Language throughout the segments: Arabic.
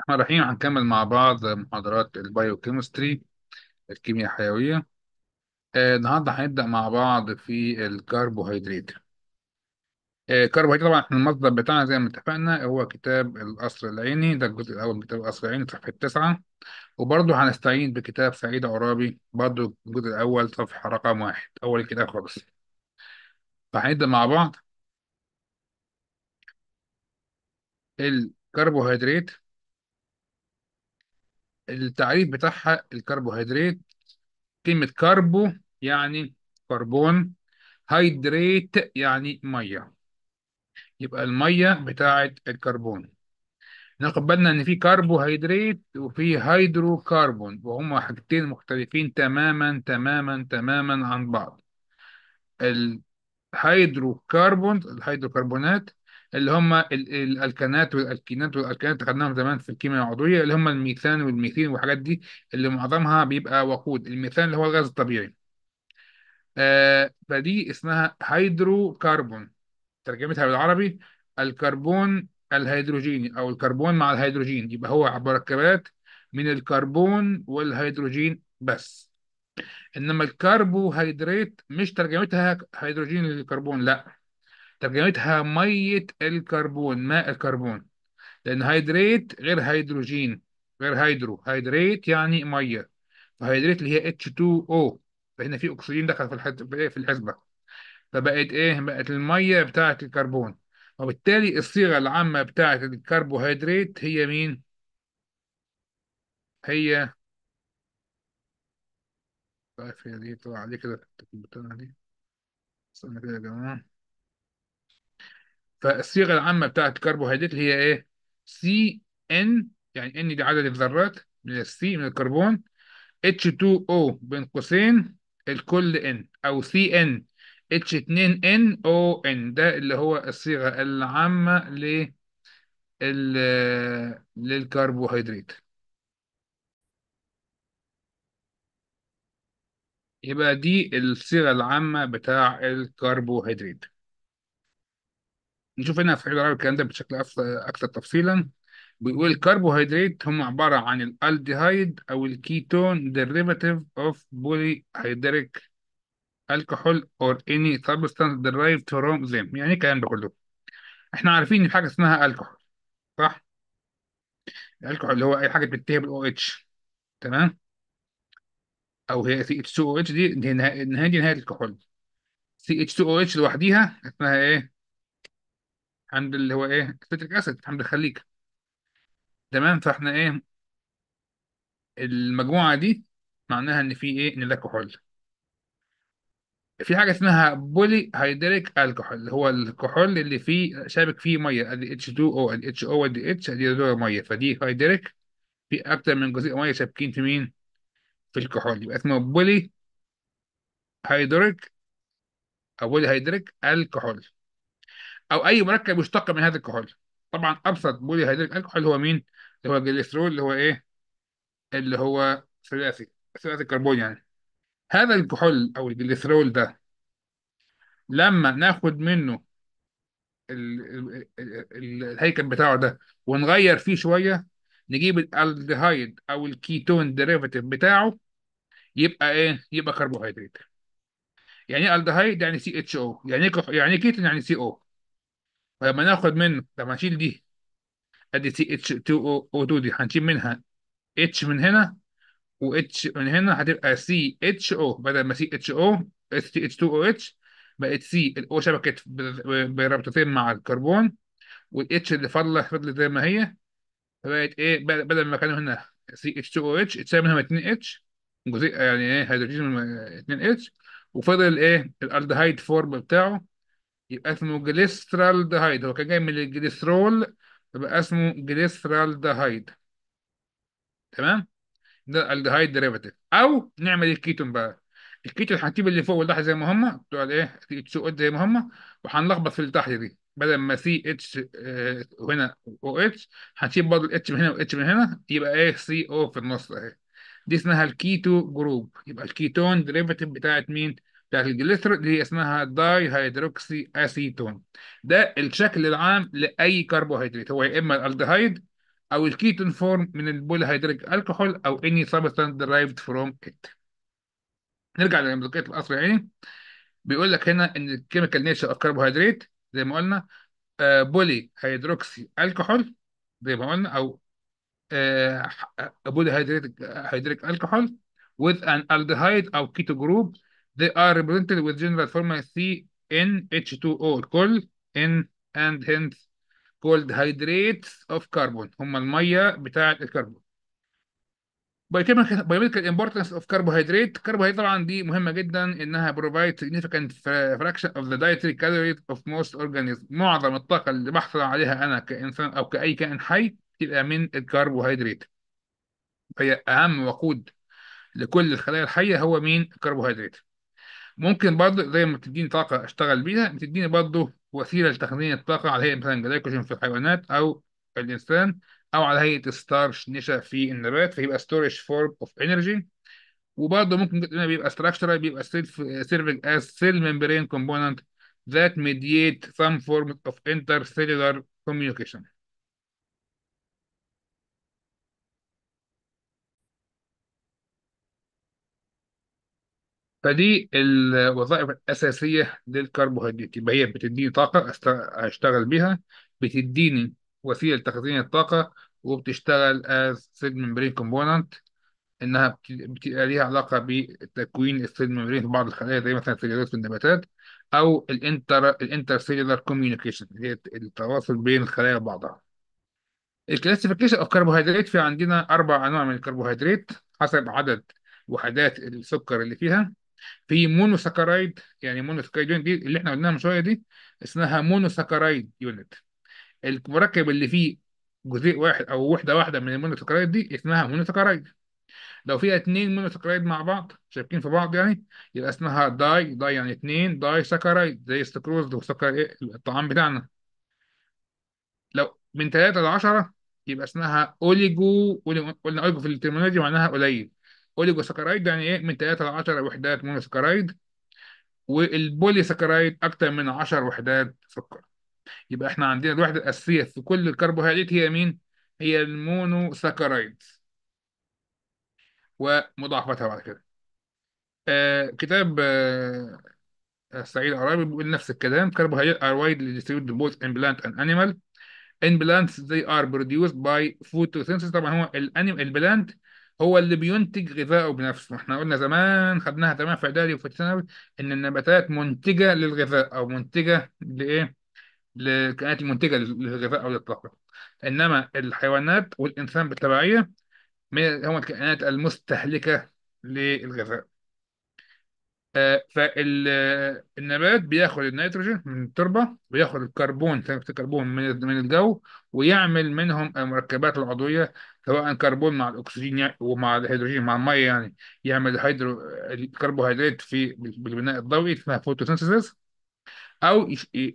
احنا رايحين هنكمل مع بعض محاضرات البايوكيمستري الكيمياء الحيوية آه، النهاردة هنبدأ مع بعض في الكربوهيدرات آه، الكربوهيدرات طبعا المصدر بتاعنا زي ما اتفقنا هو كتاب القصر العيني ده الجزء الأول من كتاب القصر العيني صفحة تسعة وبرضه هنستعين بكتاب سعيد عرابي برضه الجزء الأول صفحة رقم واحد أول كتاب خالص فهنبدأ مع بعض الكربوهيدرات التعريف بتاعها الكربوهيدرات كلمة كربو يعني كربون هيدريت يعني مية يبقى المية بتاعة الكربون ناخد بالنا إن في كربوهيدرات وفي هيدروكربون وهما حاجتين مختلفين تماما تماما تماما عن بعض الهيدروكربون الهيدروكربونات اللي هم الالكانات والالكينات والالكانات خدناهم زمان في الكيمياء العضويه اللي هم الميثان والميثين والحاجات دي اللي معظمها بيبقى وقود الميثان اللي هو الغاز الطبيعي آه فدي اسمها هيدروكربون ترجمتها بالعربي الكربون الهيدروجيني او الكربون مع الهيدروجين يبقى هو مركبات من الكربون والهيدروجين بس انما الكربوهيدرات مش ترجمتها هيدروجين للكربون لا ترجمتها ميه الكربون ماء الكربون لان هيدريت غير هيدروجين غير هيدرو هيدريت يعني ميه فهيدريت اللي هي H2O فهنا في اكسجين دخل في الحت... إيه؟ في الحسبه فبقت ايه بقت الميه بتاعه الكربون وبالتالي الصيغه العامه بتاعه الكربوهيدرات هي مين هي طيب هي دي طلع عليه كده دي استنى كده يا جماعه فالصيغه العامه بتاعت الكربوهيدرات اللي هي ايه سي ان يعني ان دي عدد الذرات من السي من الكربون H2O بين قوسين الكل ان او سي ان H2N او ان ده اللي هو الصيغه العامه ل للكربوهيدرات يبقى دي الصيغه العامه بتاع الكربوهيدرات نشوف هنا في حجر الكلام ده بشكل اكثر تفصيلا بيقول الكربوهيدرات هم عباره عن الالديهايد او الكيتون اوف بولي هيدريك الكحول or اني سبستانس derived فروم ذيم يعني ايه الكلام ده كله احنا عارفين ان في حاجه اسمها الكحول صح الكحول اللي هو اي حاجه بتنتهي بالاو اتش تمام او هي سي اتش 2 او اتش دي النهايه دي نهايه الكحول سي اتش 2 او اتش لوحديها اسمها ايه عند اللي هو ايه فيتريك اسيد عند الخليج تمام فاحنا ايه المجموعه دي معناها ان في ايه ان الكحول في حاجه اسمها بولي هيدريك الكحول اللي هو الكحول اللي فيه شابك فيه ميه ال اتش 2 او ال اتش او H اتش دول ميه فدي هيدريك في اكتر من جزيء ميه شابكين في مين في الكحول يبقى اسمه بولي هيدريك او بولي هيدريك الكحول او اي مركب مشتق من هذا الكحول طبعا ابسط بولي هيدريك الكحول هو مين اللي هو الجليسترول اللي هو ايه اللي هو ثلاثي ثلاثي الكربون يعني هذا الكحول او الجليسترول ده لما ناخد منه الهيكل بتاعه ده ونغير فيه شويه نجيب الالدهايد او الكيتون ديريفاتيف بتاعه يبقى ايه يبقى كربوهيدرات يعني ايه الدهايد يعني سي اتش او يعني إيه يعني إيه كيتون يعني سي او فلما طيب، ناخد منه لما نشيل دي ادي سي اتش 2 او 2 دي هنشيل منها اتش من هنا و اتش من هنا هتبقى سي اتش او بدل ما سي اتش او اس تي اتش 2 او اتش بقت سي الاو شبكت برابطتين مع الكربون والاتش اللي فضلت فضلت زي ما هي فبقت ايه بدل ما كانوا هنا سي اتش 2 او اتش اتساوي منهم 2 اتش جزيء يعني ايه هيدروجين 2 اتش وفضل ايه الالدهايد فورم بتاعه يبقى اسمه جليسترالدهايد هو كان جاي من الجليسترول يبقى اسمه جليسترالدهايد تمام ده الدهايد ديريفاتيف او نعمل الكيتون بقى الكيتون هنجيب اللي فوق والتحت زي ما هم بتوع الايه اتش او زي ما هم وهنلخبط في اللي تحت دي بدل ما سي اتش آه، هنا او اتش هنسيب برضه الاتش من هنا والاتش من هنا يبقى ايه سي او في النص اهي دي اسمها الكيتو جروب يبقى الكيتون ديريفاتيف بتاعت مين؟ بتاعت الجليسرول اللي هي اسمها داي هيدروكسي اسيتون ده الشكل العام لاي كربوهيدرات هو يا اما الالدهيد او الكيتون فورم من البوليهيدريك هيدريك الكحول او اني سبستانس درايفد فروم ات نرجع الاصل يا عيني بيقول لك هنا ان الكيميكال نيتشر اوف كربوهيدرات زي ما قلنا آه، بولي هيدروكسي الكحول زي ما قلنا او آه، آه، بولي هيدريك هيدريك الكحول with an aldehyde او كيتو جروب They are represented with general formula C in h 2 o الكل in and hence called hydrates of carbon هم المية بتاعة الكربون. Biomedical importance of carbohydrate carbohydrate طبعا دي مهمة جدا انها provide significant fraction of the dietary calories of most organisms معظم الطاقة اللي بحصل عليها انا كانسان او كأي كائن حي تبقى من الكربوهيدرات. فهي اهم وقود لكل الخلايا الحية هو مين؟ الكربوهيدرات. ممكن برضه زي ما بتديني طاقة أشتغل بيها بتديني برضه وسيلة لتخزين الطاقة على هيئة مثلا جلايكوجين في الحيوانات أو في الإنسان أو على هيئة ستارش نشا في النبات فيبقى ستورج فورم أوف إنرجي وبرضه ممكن جدا بيبقى structural بيبقى serving as cell membrane component that mediate some form of intercellular communication فدي الوظائف الأساسية للكربوهيدرات يبقى هي بتديني طاقة أشتغل بيها بتديني وسيلة تخزين الطاقة وبتشتغل as cell membrane component إنها بتبقى ليها علاقة بتكوين السيل ميمبرين في بعض الخلايا زي مثلا السيلولات في النباتات أو الانتر الانتر سيلولار كوميونيكيشن اللي هي التواصل بين الخلايا وبعضها. الكلاسيفيكيشن اوف كربوهيدرات في عندنا أربع أنواع من الكربوهيدرات حسب عدد وحدات السكر اللي فيها في مونوساكرايد يعني مونوساكرايد يونت دي اللي احنا قلناها من شويه دي اسمها مونوساكرايد يونت المركب اللي فيه جزيء واحد او وحده واحده من المونوساكرايد دي اسمها مونوساكرايد لو فيها اثنين مونوساكرايد مع بعض شابكين في بعض يعني يبقى اسمها داي داي يعني اثنين داي ساكرايد زي السكروز والسكر الطعام بتاعنا لو من ثلاثه ل 10 يبقى اسمها اوليجو قلنا اوليجو في الترمينولوجي معناها قليل اوليجوساكرايد يعني ايه من 3 ل 10 وحدات مونوساكرايد والبوليساكرايد اكتر من 10 وحدات سكر يبقى احنا عندنا الوحده الاساسيه في كل الكربوهيدرات هي مين هي المونوساكرايد ومضاعفاتها بعد كده آه كتاب آه سعيد عربي بيقول نفس الكلام كربوهيدرات ار وايد distributed both ان بلانت and انيمال ان بلانتس ذي ار produced باي photosynthesis طبعا هو الانيمال البلانت هو اللي بينتج غذائه بنفسه احنا قلنا زمان خدناها تمام في اعدادي وفي ثانوي ان النباتات منتجه للغذاء او منتجه لايه للكائنات المنتجه للغذاء او للطاقه انما الحيوانات والانسان بالتبعيه هم الكائنات المستهلكه للغذاء آه، فالنبات بياخد النيتروجين من التربه وياخد الكربون ثاني اكسيد الكربون من الجو ويعمل منهم المركبات العضويه سواء كربون مع الاكسجين ومع الهيدروجين مع الميه يعني يعمل هيدرو الكربوهيدرات في بالبناء الضوئي اسمها فوتوسينثيسيس او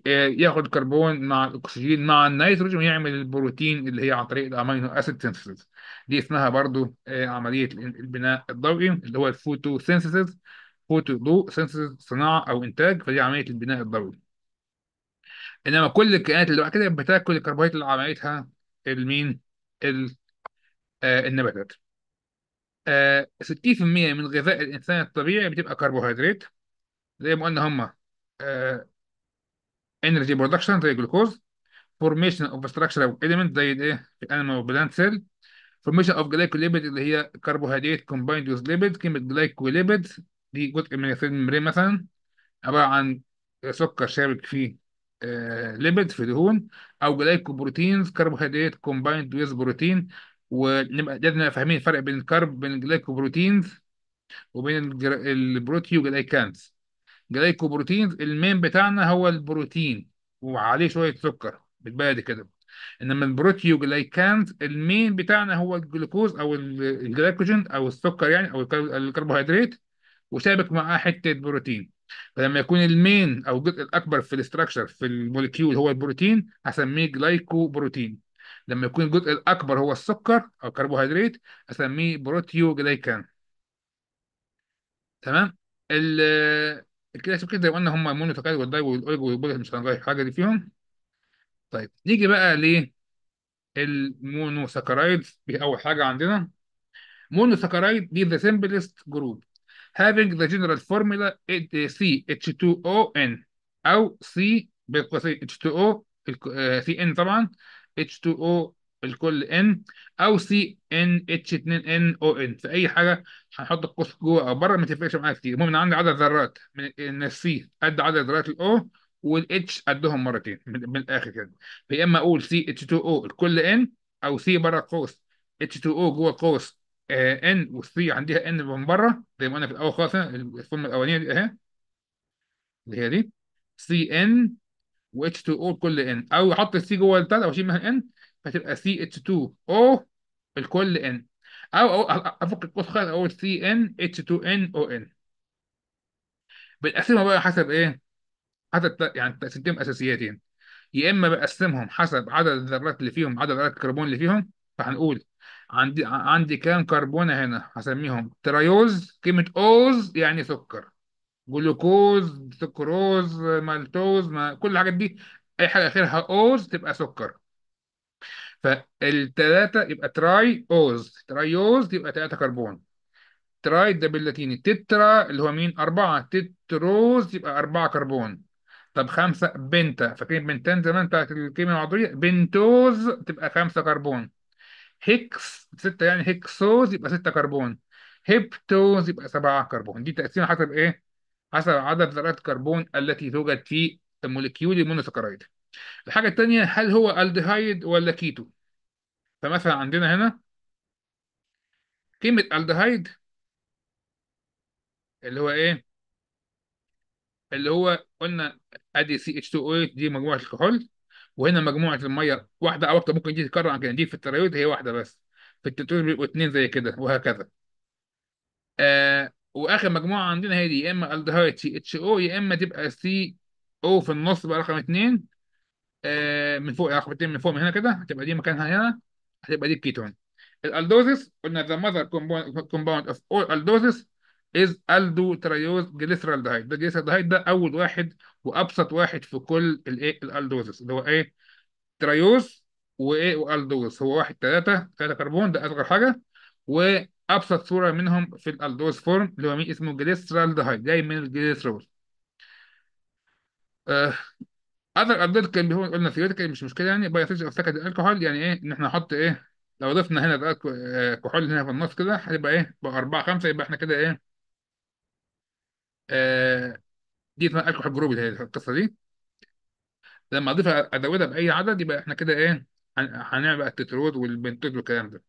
ياخد كربون مع الاكسجين مع النيتروجين ويعمل البروتين اللي هي عن طريق الامينو اسيد سينثيسيس دي اسمها برضو آه، عمليه البناء الضوئي اللي هو الفوتوسينثيسيس فوتو ضوء سينثيسيس صناعه او انتاج فدي عمليه البناء الضوئي انما كل الكائنات اللي كده بتاكل الكربوهيدرات اللي عملتها المين ال آه، النباتات 60% آه، من غذاء الإنسان الطبيعي بتبقى كربوهيدرات زي ما قلنا هما آه، energy production زي الجلوكوز formation of structural elements زي الايه في animal plant cell formation of glycolipids اللي هي carbohydrate combined with lipids كلمة glycolipids دي جزء من السيل الممرين مثلا عبارة عن سكر شابك فيه آه ليبيد في دهون او جلايكو بروتينز كربوهيدرات combined with protein ونبقى قدرنا فاهمين الفرق بين الكرب بين الجلايكوبروتينز وبين البروتيوجلايكانز البروتيو جلايكوبروتينز المين بتاعنا هو البروتين وعليه شويه سكر بتبادي كده انما البروتيوجلايكانز المين بتاعنا هو الجلوكوز او الجلايكوجين او السكر يعني او الكربوهيدرات وسابق معاه حته بروتين فلما يكون المين او الجزء الاكبر في الاستراكشر في الموليكيول هو البروتين هسميه جلايكوبروتين لما يكون الجزء الأكبر هو السكر أو كربوهيدرات أسميه بروتيو جليكان تمام ال الكلاسيك كده زي ما قلنا هم المونوساكاريد والداي والأوليجو والبوليس مش هنغير حاجة دي فيهم طيب نيجي بقى ل المونوساكرايد دي أول حاجة عندنا monosaccharides دي ذا سمبلست جروب having the general formula CH2ON أو C بالقوسين H2O آه، CN طبعا H2O الكل N أو CNH2NON في أي حاجة هنحط القوس جوه أو بره ما تفرقش معايا كتير المهم أنا عندي عدد ذرات من إن السي قد عدد ذرات الأو والاتش قدهم مرتين من الاخر كده يا اما اقول سي اتش 2 او الكل ان او سي بره قوس اتش 2 او جوه قوس ان آه، C عندها ان من بره زي ما قلنا في الاول خالص الفورمه الاولانيه دي اهي اللي هي دي سي ان واتش 2 او الكل ان او احط السي جوه الثلاثه واشيل منها ان فتبقى سي اتش 2 او الكل ان او او افك القوس خالص اقول سي ان اتش 2 ان او ان بنقسمها بقى حسب ايه؟ حسب يعني تقسيمتين اساسياتين يا اما بقسمهم حسب عدد الذرات اللي فيهم عدد ذرات الكربون اللي فيهم فهنقول عندي عندي كام كربونه هنا هسميهم تريوز كلمه اوز يعني سكر جلوكوز سكروز مالتوز ما كل الحاجات دي اي حاجه اخرها اوز تبقى سكر فالتلاتة يبقى تراي اوز ترايوز يبقى تلاتة كربون تراي ده باللاتيني تترا اللي هو مين أربعة تتروز يبقى أربعة كربون طب خمسة بنتا فاكرين بنتان زمان بتاعت الكيمياء العضوية بنتوز تبقى خمسة كربون هيكس ستة يعني هيكسوز يبقى ستة كربون هيبتوز يبقى سبعة كربون دي تقسيمة حسب ايه؟ حسب عدد ذرات الكربون التي توجد في مولكيول المونوسكرايد الحاجة الثانيه هل هو الدهايد ولا كيتو فمثلا عندنا هنا قيمة الدهايد اللي هو ايه اللي هو قلنا ادي سي اتش 2 او دي مجموعة الكحول وهنا مجموعة المية واحدة او اكتر ممكن دي تتكرر عشان دي في الترايود هي واحدة بس في التتوين بيبقوا اثنين زي كده وهكذا آه واخر مجموعه عندنا هي دي يا اما الدهايد سي اتش او يا اما تبقى سي او في النص بقى رقم اثنين آه من فوق رقم اثنين من فوق من هنا كده هتبقى دي مكانها هنا هتبقى دي الكيتون الالدوزس قلنا the mother compound of all aldoses is aldotriose glyceraldehyde ده جليسرالدهايد ده اول واحد وابسط واحد في كل الايه الالدوزس اللي هو ايه تريوز وايه والدوز هو واحد ثلاثة ثلاثة كربون ده اصغر حاجة و ابسط صوره منهم في الالدوز فورم اللي هو مين اسمه جليسترالدهايد جاي من الجليسرول اذر آه، الدلك اللي هو قلنا ثيوريتيكال مش مشكله يعني بايثيز اوف سكند الكحول يعني ايه ان احنا نحط ايه لو ضفنا هنا بقى آه، كحول هنا في النص كده هيبقى ايه ب 4 5 يبقى احنا كده ايه ااا آه، دي اسمها الكحول هي القصه دي لما اضيف ازودها باي عدد يبقى احنا كده ايه هنعمل بقى التترود والبنتود والكلام ده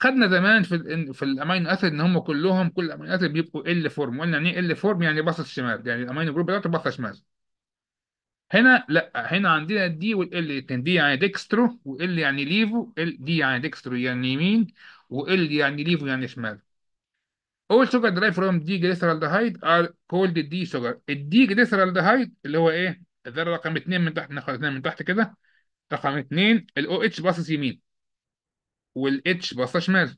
خدنا زمان في في الامينو اسيد ان هم كلهم كل الامينو اسيد بيبقوا ال فورم قلنا يعني ايه ال فورم يعني باصص شمال يعني الامينو جروب بتاعته باصص شمال هنا لا هنا عندنا الدي والال الاثنين دي يعني ديكسترو وال يعني ليفو ال دي يعني ديكسترو يعني يمين وال يعني ليفو يعني شمال اول sugar derived دي D glyceraldehyde ار كولد دي سوجر الدي جليسرالدهايد اللي هو ايه الذره رقم 2 من تحت ناخد 2 من تحت كده رقم 2 الاو اتش باصص يمين والاتش باصه شمال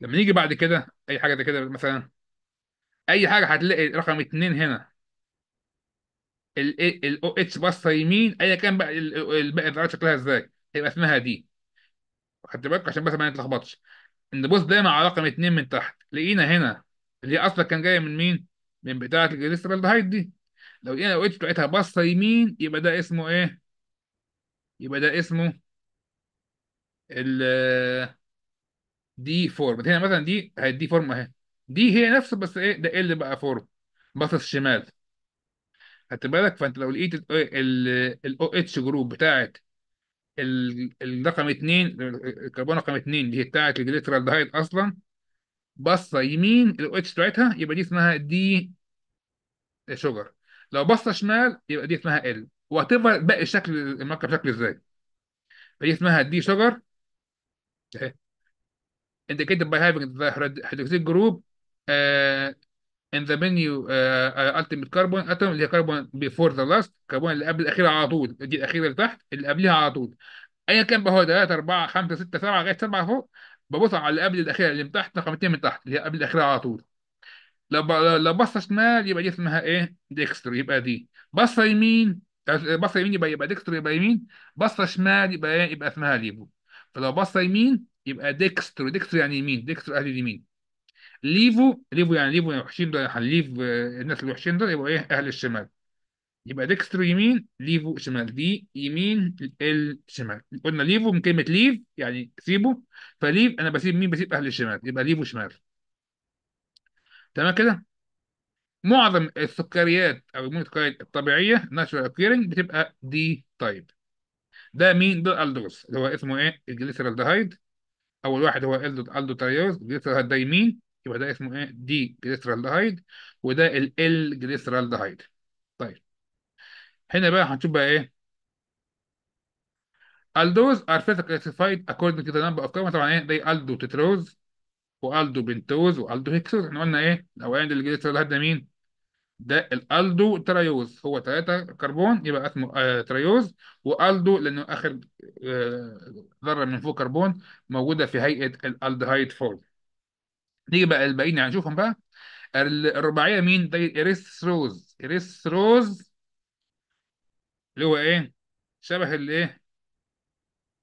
لما نيجي بعد كده اي حاجه زي كده مثلا اي حاجه هتلاقي رقم اتنين هنا الاو اتش باصه يمين ايا كان بقى الباقي ده شكلها ازاي هيبقى اسمها دي خدت بالك عشان بس ما نتلخبطش نبص دايما على رقم اتنين من تحت لقينا هنا اللي هي اصلا كان جايه من مين؟ من بتاعه الجليسترالدهايد دي لو لقينا الاو اتش بتاعتها باصه يمين يبقى ده اسمه ايه؟ يبقى ده اسمه ال دي فورم هنا مثلا دي دي فورم اهي دي هي نفسها بس ايه ده ال بقى فورم باصص شمال خدت بالك فانت لو لقيت الاو اتش جروب بتاعت ال رقم الكربون رقم 2 اللي هي بتاعت الجليترالدهايد اصلا باصه يمين الاو اتش بتاعتها يبقى دي اسمها دي شجر لو باصه شمال يبقى دي اسمها ال وهتفضل باقي الشكل المركب شكله ازاي فدي اسمها دي شجر indicated by having the hydroxyl group uh, in the menu uh, uh, ultimate carbon atom اللي هي carbon before the last carbon اللي قبل الاخيره على طول دي الاخيره اللي تحت اللي قبلها على طول ايا كان بقى هو 3 4 5 6 7 لغايه 7 فوق ببص على اللي قبل الاخيره اللي من تحت رقم 2 من تحت اللي هي قبل الاخيره على طول لو لو بص شمال يبقى دي اسمها ايه؟ ديكستر يبقى دي بصه يمين بصه يمين يبقى يبقى ديكستر يبقى يمين بصه شمال يبقى ايه؟ يبقى اسمها ليبو فلو بص يمين يبقى ديكسترو ديكسترو يعني يمين ديكسترو اهل اليمين ليفو ليفو يعني ليفو الوحشين دول يعني ليف آه، الناس الوحشين دول يبقوا ايه اهل الشمال يبقى ديكسترو يمين ليفو شمال دي يمين ال شمال قلنا ليفو من كلمه ليف يعني سيبه فليف انا بسيب مين بسيب اهل الشمال يبقى ليفو شمال تمام كده معظم السكريات او المونوسكريات الطبيعيه ناتشورال اكيرنج بتبقى دي تايب ده مين دول الدروس اللي هو اسمه ايه الجليسرالدهايد اول واحد هو الدو الدوتريوز الجليسرالدهايد ده يمين يبقى ده اسمه ايه دي جليسرالدهايد وده ال ال جليسرالدهايد طيب هنا بقى هنشوف بقى ايه الدوز ار فيرست كلاسيفايد اكوردنج تو ذا نمبر اوف طبعا ايه دي الدو تتروز والدو بنتوز والدو هيكسوز احنا قلنا ايه الاوان الجليسرالدهايد ده مين ده الالدو تريوز هو ثلاثة كربون يبقى اسمه ترايوز آه، تريوز والدو لانه اخر آه، ذره من فوق كربون موجوده في هيئه الالدهايد فورم نيجي بقى الباقيين يعني نشوفهم بقى الرباعيه مين زي طيب، الاريثروز روز اللي هو ايه شبه الايه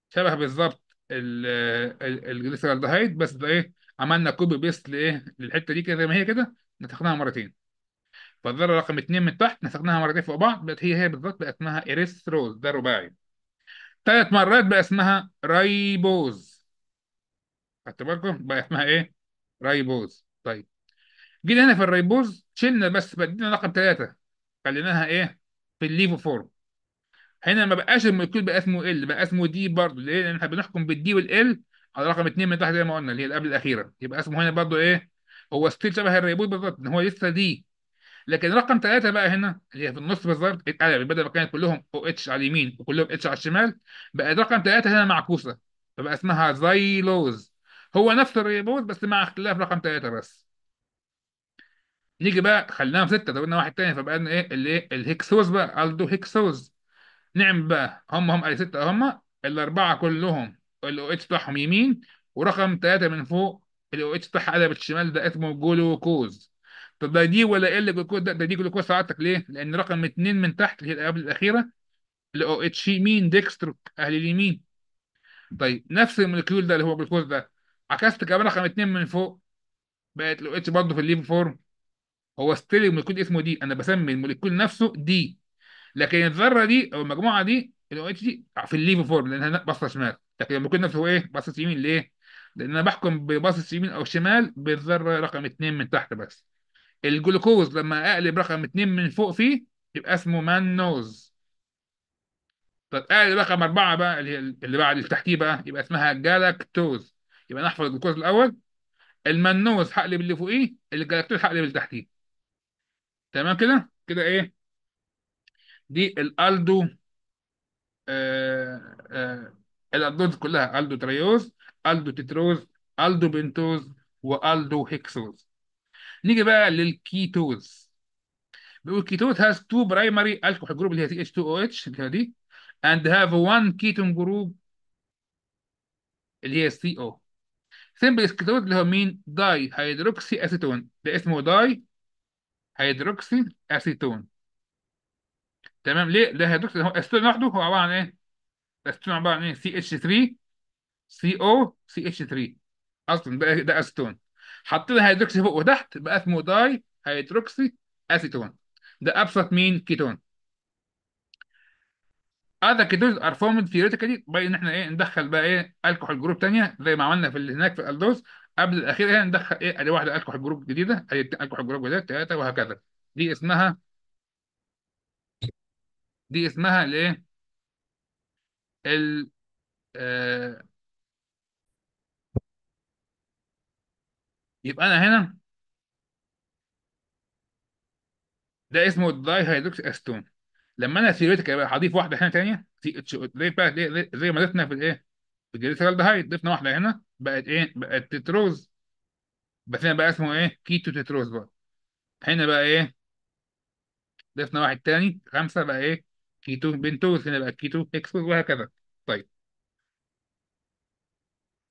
شبه بالظبط الجليسرالدهايد آه، بس ده ايه عملنا كوبي بيست لايه للحته دي كده زي ما هي كده نتخناها مرتين فالذره رقم اثنين من تحت نسخناها مرتين فوق بعض بقت هي هي بالظبط بقى اسمها اريثروز ده رباعي ثلاث مرات بقى اسمها رايبوز خدتوا بالكم بقى اسمها ايه؟ رايبوز طيب جينا هنا في الريبوز شلنا بس بدينا رقم ثلاثه خليناها ايه؟ في الليفو فورم هنا ما بقاش الملكيول بقى اسمه ال بقى اسمه دي برضه ليه؟ لان احنا بنحكم بالدي والال على رقم اثنين من تحت زي ما قلنا اللي هي اللي قبل الاخيره يبقى اسمه هنا برضه ايه؟ هو ستيل شبه الريبوز بالظبط ان هو لسه دي لكن رقم ثلاثة بقى هنا اللي هي في النص بالظبط اتقلبت إيه، بدل ما كانت كلهم او اتش على اليمين وكلهم اتش على الشمال بقى رقم ثلاثة هنا معكوسة فبقى اسمها زايلوز هو نفس الريبوز بس مع اختلاف رقم ثلاثة بس نيجي بقى خليناها في ستة قلنا واحد ثاني فبقى لنا ايه اللي ايه الهكسوز بقى الدو هكسوز نعم بقى هم هم ادي ستة هم الأربعة كلهم الاو اتش بتاعهم يمين ورقم ثلاثة من فوق الاو اتش بتاعها قلبت الشمال ده اسمه جلوكوز طب ده دي ولا إيه ال جلوكوز ده ده دي جلوكوز سعادتك ليه؟ لان رقم اتنين من تحت اللي هي قبل الاخيره الاو اتش مين ديكسترو اهل اليمين طيب نفس الموليكيول ده اللي هو جلوكوز ده عكست كمان رقم اتنين من فوق بقت الاو اتش برضه في الليف فورم هو ستيل الموليكيول اسمه دي انا بسمي الموليكيول نفسه دي لكن الذره دي او المجموعه دي الاو اتش دي في الليف فورم لانها باصه شمال لكن الموليكيول نفسه هو ايه؟ باصه يمين ليه؟ لان انا بحكم بباصه يمين او شمال بالذره رقم اتنين من تحت بس الجلوكوز لما اقلب رقم اتنين من فوق فيه يبقى اسمه مانوز طب اقلب رقم اربعه بقى اللي هي اللي بعد اللي تحتيه بقى يبقى اسمها جالاكتوز يبقى نحفظ الجلوكوز الاول المانوز هقلب اللي فوقيه الجالاكتوز هقلب اللي تحتيه تمام كده كده ايه دي الالدو آه آه الالدوز كلها الدو تريوز الدو تتروز الدو بنتوز والدو هيكسوز نيجي بقى للكيتوز بيقول كيتوز هاز two primary alcohol group اللي هي ch 2 oh اللي هي دي اند have one ketone group اللي هي CO سمبل كيتوز اللي هو مين داي هيدروكسي اسيتون ده اسمه داي هيدروكسي اسيتون تمام ليه ده هيدروكسي هو اسيتون لوحده هو عباره عن ايه اسيتون عباره عن ايه سي اتش 3 سي او سي اتش 3 اصلا ده ده اسيتون حطينا هيدروكسي فوق وتحت بقى اسمه داي هيدروكسي اسيتون ده ابسط مين كيتون هذا كيتون ار فورمد ثيوريتيكالي باي ان احنا ايه ندخل بقى ايه الكحول جروب ثانيه زي ما عملنا في اللي هناك في الالدوز قبل الاخير هنا إيه، ندخل ايه ادي واحده الكحول جروب جديده ادي الكحول جروب جديده ثلاثه وهكذا دي اسمها دي اسمها الايه ال آه يبقى انا هنا ده اسمه الداي هيدروكس استون لما انا ثيوريتيكال بقى هضيف واحده هنا ثانيه سي اتش او زي بقى زي ما ضفنا في الايه في الجليسرالدهايد ضفنا واحده هنا بقت ايه بقت تتروز بس هنا بقى اسمه ايه كيتو تتروز بقى هنا بقى ايه ضفنا واحد تاني خمسه بقى ايه كيتو بنتوز هنا بقى كيتو اكسوز وهكذا طيب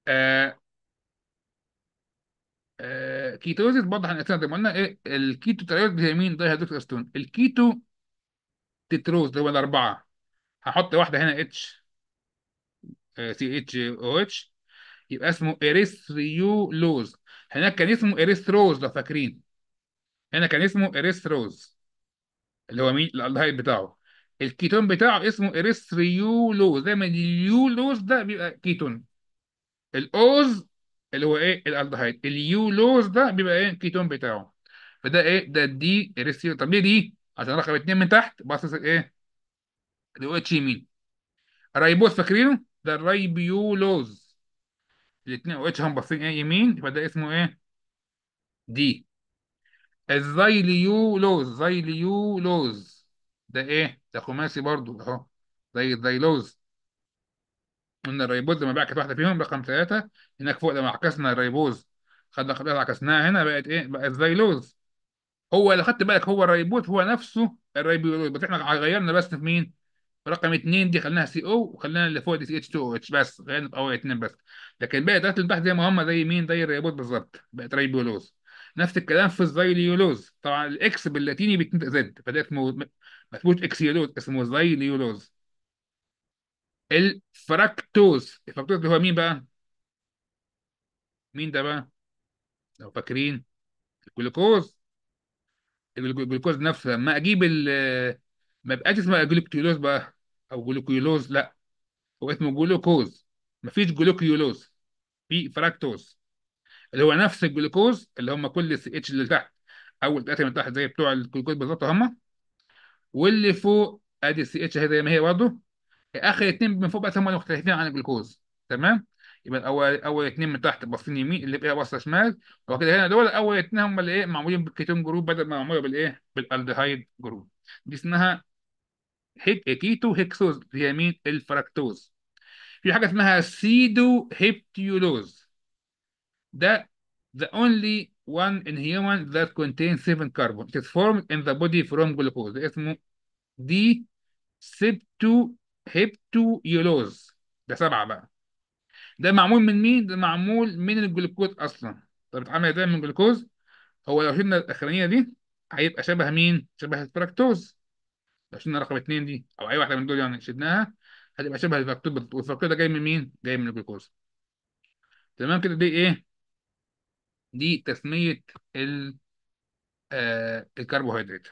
آه كيتوزيس آه، بوضح احنا زي ما قلنا ايه الكيتو تريوز فيتامين طيب داي هيدروكسيستون الكيتو تتروز اللي هو الاربعه هحط واحده هنا اتش سي اتش او اتش يبقى اسمه اريثريولوز هناك كان اسمه اريثروز لو فاكرين هنا كان اسمه اريثروز اللي هو مين الالdehyde بتاعه الكيتون بتاعه اسمه اريثريولوز دايما اليولوز ده بيبقى كيتون الاوز اللي هو ايه الالدهايد اليولوز ده بيبقى ايه الكيتون بتاعه فده ايه ده دي ريسيو طب ليه دي عشان رقم اتنين من تحت باصص ايه اللي هو اتش يمين e e. رايبوز فاكرينه ده الرايبيولوز الاثنين او اتش هم باصين ايه يمين فده اسمه ايه دي الزيليولوز زيليولوز ده ايه ده خماسي برضو اهو زي الزيلوز ان الريبوز لما بعكس واحده فيهم رقم ثلاثه هناك فوق لما عكسنا الريبوز خدنا خدنا عكسناها هنا بقت ايه بقت زي لوز هو اللي خدت بالك هو الريبوز هو نفسه الريبوز بس احنا غيرنا بس في مين رقم اثنين دي خليناها سي او وخلينا اللي فوق دي سي اتش 2 او اتش بس غيرنا في اول اثنين بس لكن بقت ثلاث البحث زي ما هم زي مين زي الريبوز بالظبط بقت ريبولوز نفس الكلام في الزيليولوز طبعا الاكس باللاتيني بتنطق زد فده اسمه ما اسموش اكسيولوز اسمه زيليولوز الفراكتوز الفراكتوز اللي هو مين بقى؟ مين ده بقى؟ لو فاكرين الجلوكوز الجلوكوز نفسه لما اجيب ال ما يبقاش اسمها جلوكيولوز بقى او جلوكيولوز لا هو اسمه جلوكوز مفيش جلوكيولوز في فراكتوز اللي هو نفس الجلوكوز اللي هم كل السي اتش اللي تحت او ثلاثه من تحت زي بتوع الجلوكوز بالظبط هم واللي فوق ادي السي اتش اهي زي ما هي برضه اخر اثنين من فوق بقى هم مختلفين عن الجلوكوز تمام يبقى الاول اول اثنين من تحت باصين يمين اللي بقى باصه شمال وكده هنا دول اول اثنين هم اللي ايه معمولين بالكيتون جروب بدل ما معموله بالايه بالالدهايد جروب دي اسمها هيك كيتو هيكسوز هي مين الفركتوز في حاجه اسمها سيدو هيبتيولوز ده ذا اونلي وان ان هيومن ذات كونتين 7 carbon it is formed in the body from اسمه دي سيبتو هيبتويولوز ده سبعة بقى ده معمول من مين؟ ده معمول من الجلوكوز أصلا طب اتعمل ازاي من الجلوكوز؟ هو لو شلنا الأخرانية دي هيبقى شبه مين؟ شبه الفركتوز لو شلنا رقم اتنين دي أو أي واحدة من دول يعني شلناها هتبقى شبه الفركتوز والفركتوز ده جاي من مين؟ جاي من الجلوكوز تمام كده دي إيه؟ دي تسمية ال آه الكربوهيدرات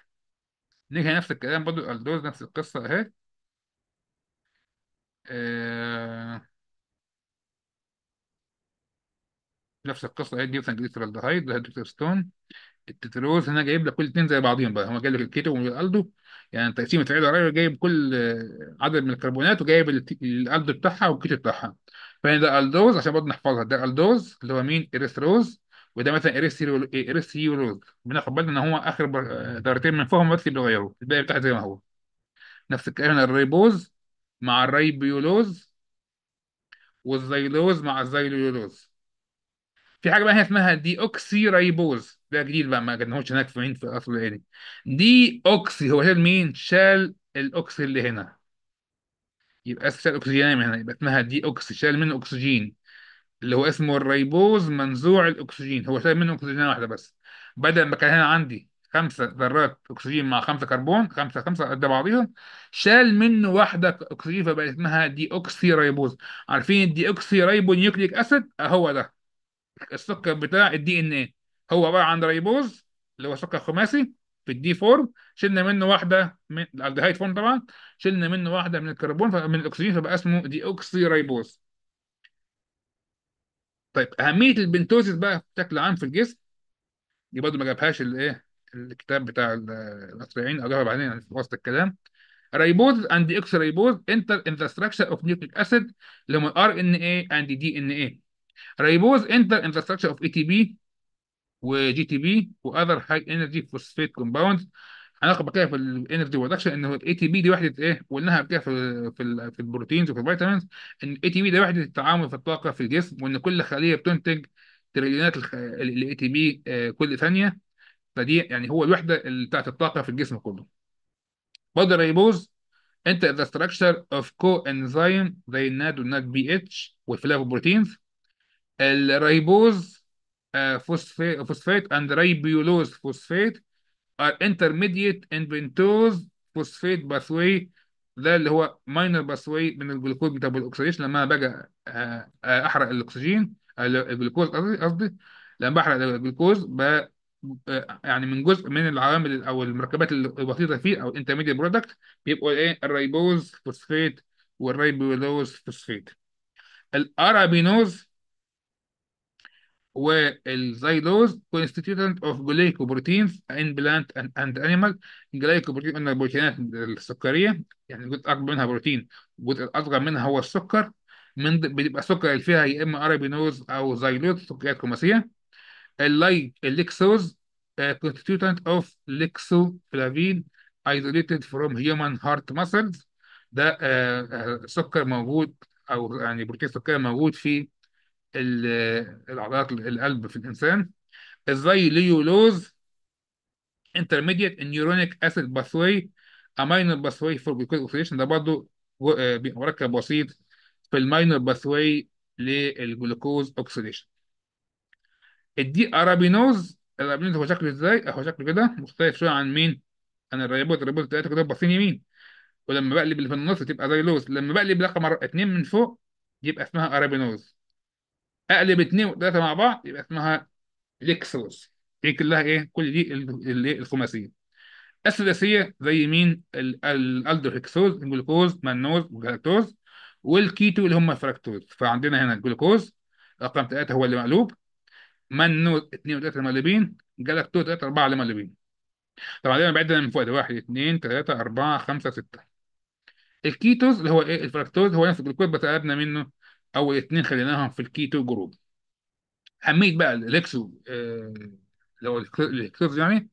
نيجي نفس الكلام برضه الالدوز نفس القصة أهي آه، نفس القصه هي ديوث الجليسرالدهايد ستون التتروز هنا جايب لك كل اثنين زي بعضهم بقى هو جايب لك الكيتو والالدو يعني تقسيمة عيد قريب جايب كل آه، عدد من الكربونات وجايب الالدو بتاعها والكيتو بتاعها فهنا ده الدوز عشان برضه نحفظها ده الدوز اللي هو مين اريثروز وده مثلا اريثيروز بناخد بالنا ان هو اخر آه، دورتين من هم بس اللي غيروه الباقي بتاعه زي ما هو نفس الكلام الريبوز مع الريبيولوز والزيلوز مع الزيلولوز في حاجه بقى هنا اسمها دي اوكسي ريبوز ده جديد بقى ما كناهوش هناك في مين في الاصل يعني دي اوكسي هو شال مين شال الاوكسي اللي هنا يبقى شال اكسجين هنا يبقى اسمها دي اوكسي شال منه اكسجين اللي هو اسمه الريبوز منزوع الاكسجين هو شال منه اكسجين واحده بس بدل ما كان هنا عندي خمسه ذرات اكسجين مع خمسه كربون خمسه خمسه قد بعضيهم شال منه واحده اكسجين فبقى اسمها دي اوكسي ريبوز عارفين الدي اوكسي ريبو نيوكليك اسيد آه، هو ده السكر بتاع الدي ان ايه هو بقى عند ريبوز اللي هو سكر خماسي في الدي 4 شلنا منه واحده من الالدهايد فورم طبعا شلنا منه واحده من الكربون من الاكسجين فبقى اسمه دي اوكسي ريبوز طيب اهميه البنتوزيس بقى بشكل عام في الجسم دي برضه ما جابهاش الايه الكتاب بتاع الاصبعين قراها بعدين يعني في وسط الكلام ريبوز اند اكس ريبوز انتر ان ذا ستراكشر اوف نيوكليك اسيد لمن ار ان اي اند دي ان اي ريبوز انتر ان ذا ستراكشر اوف اي تي بي وجي تي بي واذر هاي انرجي فوسفيت كومباوندز علاقه كده في الانرجي برودكشن ان الاي تي بي دي وحده ايه قلناها كده في في, في البروتينز وفي الفيتامينز ان الاي تي بي ده وحده التعامل في الطاقه في الجسم وان كل خليه بتنتج تريليونات الاي تي بي كل ثانيه فدي يعني هو الوحده اللي بتاعت الطاقه في الجسم كله ذا ريبوز اوف كو structure of coenzyme they بي not BH والفلافوبروتينز الريبوز فوسفيت and ريبيولوز phosphate are intermediate انفنتوز فوسفيت phosphate pathway ده اللي هو minor pathway من الجلوكوز بتاع الاكسجين لما باجي آه، آه، احرق الاكسجين آه، الجلوكوز قصدي قصدي لما بحرق الجلوكوز يعني من جزء من العوامل او المركبات الوسيطه فيه او انترميديت برودكت بيبقوا ايه الريبوز فوسفيت والريبولوز فوسفيت الارابينوز والزيلوز كونستيتيوتنت اوف جليكوبروتينز ان بلانت اند انيمال الجليكوبروتين قلنا البروتينات السكريه يعني جزء اكبر منها بروتين جزء الاصغر منها هو السكر من بيبقى السكر اللي فيها يا اما ارابينوز او زيلوز سكريات خماسيه اللايك الليكسوز constituent of lexoflavin isolated from human heart muscles ده آه، آه، سكر موجود او يعني بروتين سكري موجود في آه، العضلات القلب في الانسان الزيليولوز intermediate neuronic acid pathway amino pathway for glucose oxidation ده برضه مركب بسيط في الماينر باثواي للجلوكوز اوكسيديشن الدي ارابينوز الارابينوز هو شكله ازاي؟ هو شكله كده مختلف شويه عن مين؟ عن الريبوت الريبوت بتاعته كده باصين يمين ولما بقلب اللي في النص تبقى زي لوز لما بقلب رقم اثنين من فوق يبقى اسمها ارابينوز اقلب اثنين وثلاثه مع بعض يبقى اسمها ليكسوس دي كلها ايه؟ كل دي إيه؟ الخماسيه السداسيه زي مين الالدوهكسوز الجلوكوز مانوز وجلاكتوز والكيتو اللي هم الفركتوز فعندنا هنا الجلوكوز رقم ثلاثة هو اللي مقلوب منه 2 3 مقلوبين جالك 2 3 4 اللي طبعا دايما بعدنا من فوق ده 1 2 3 4 5 6 الكيتوز اللي هو ايه الفركتوز هو نفس الجلوكوز بس قلبنا منه اول اثنين خليناهم في الكيتو جروب اهميه بقى الاكسو آه، اللي هو الكيتوز يعني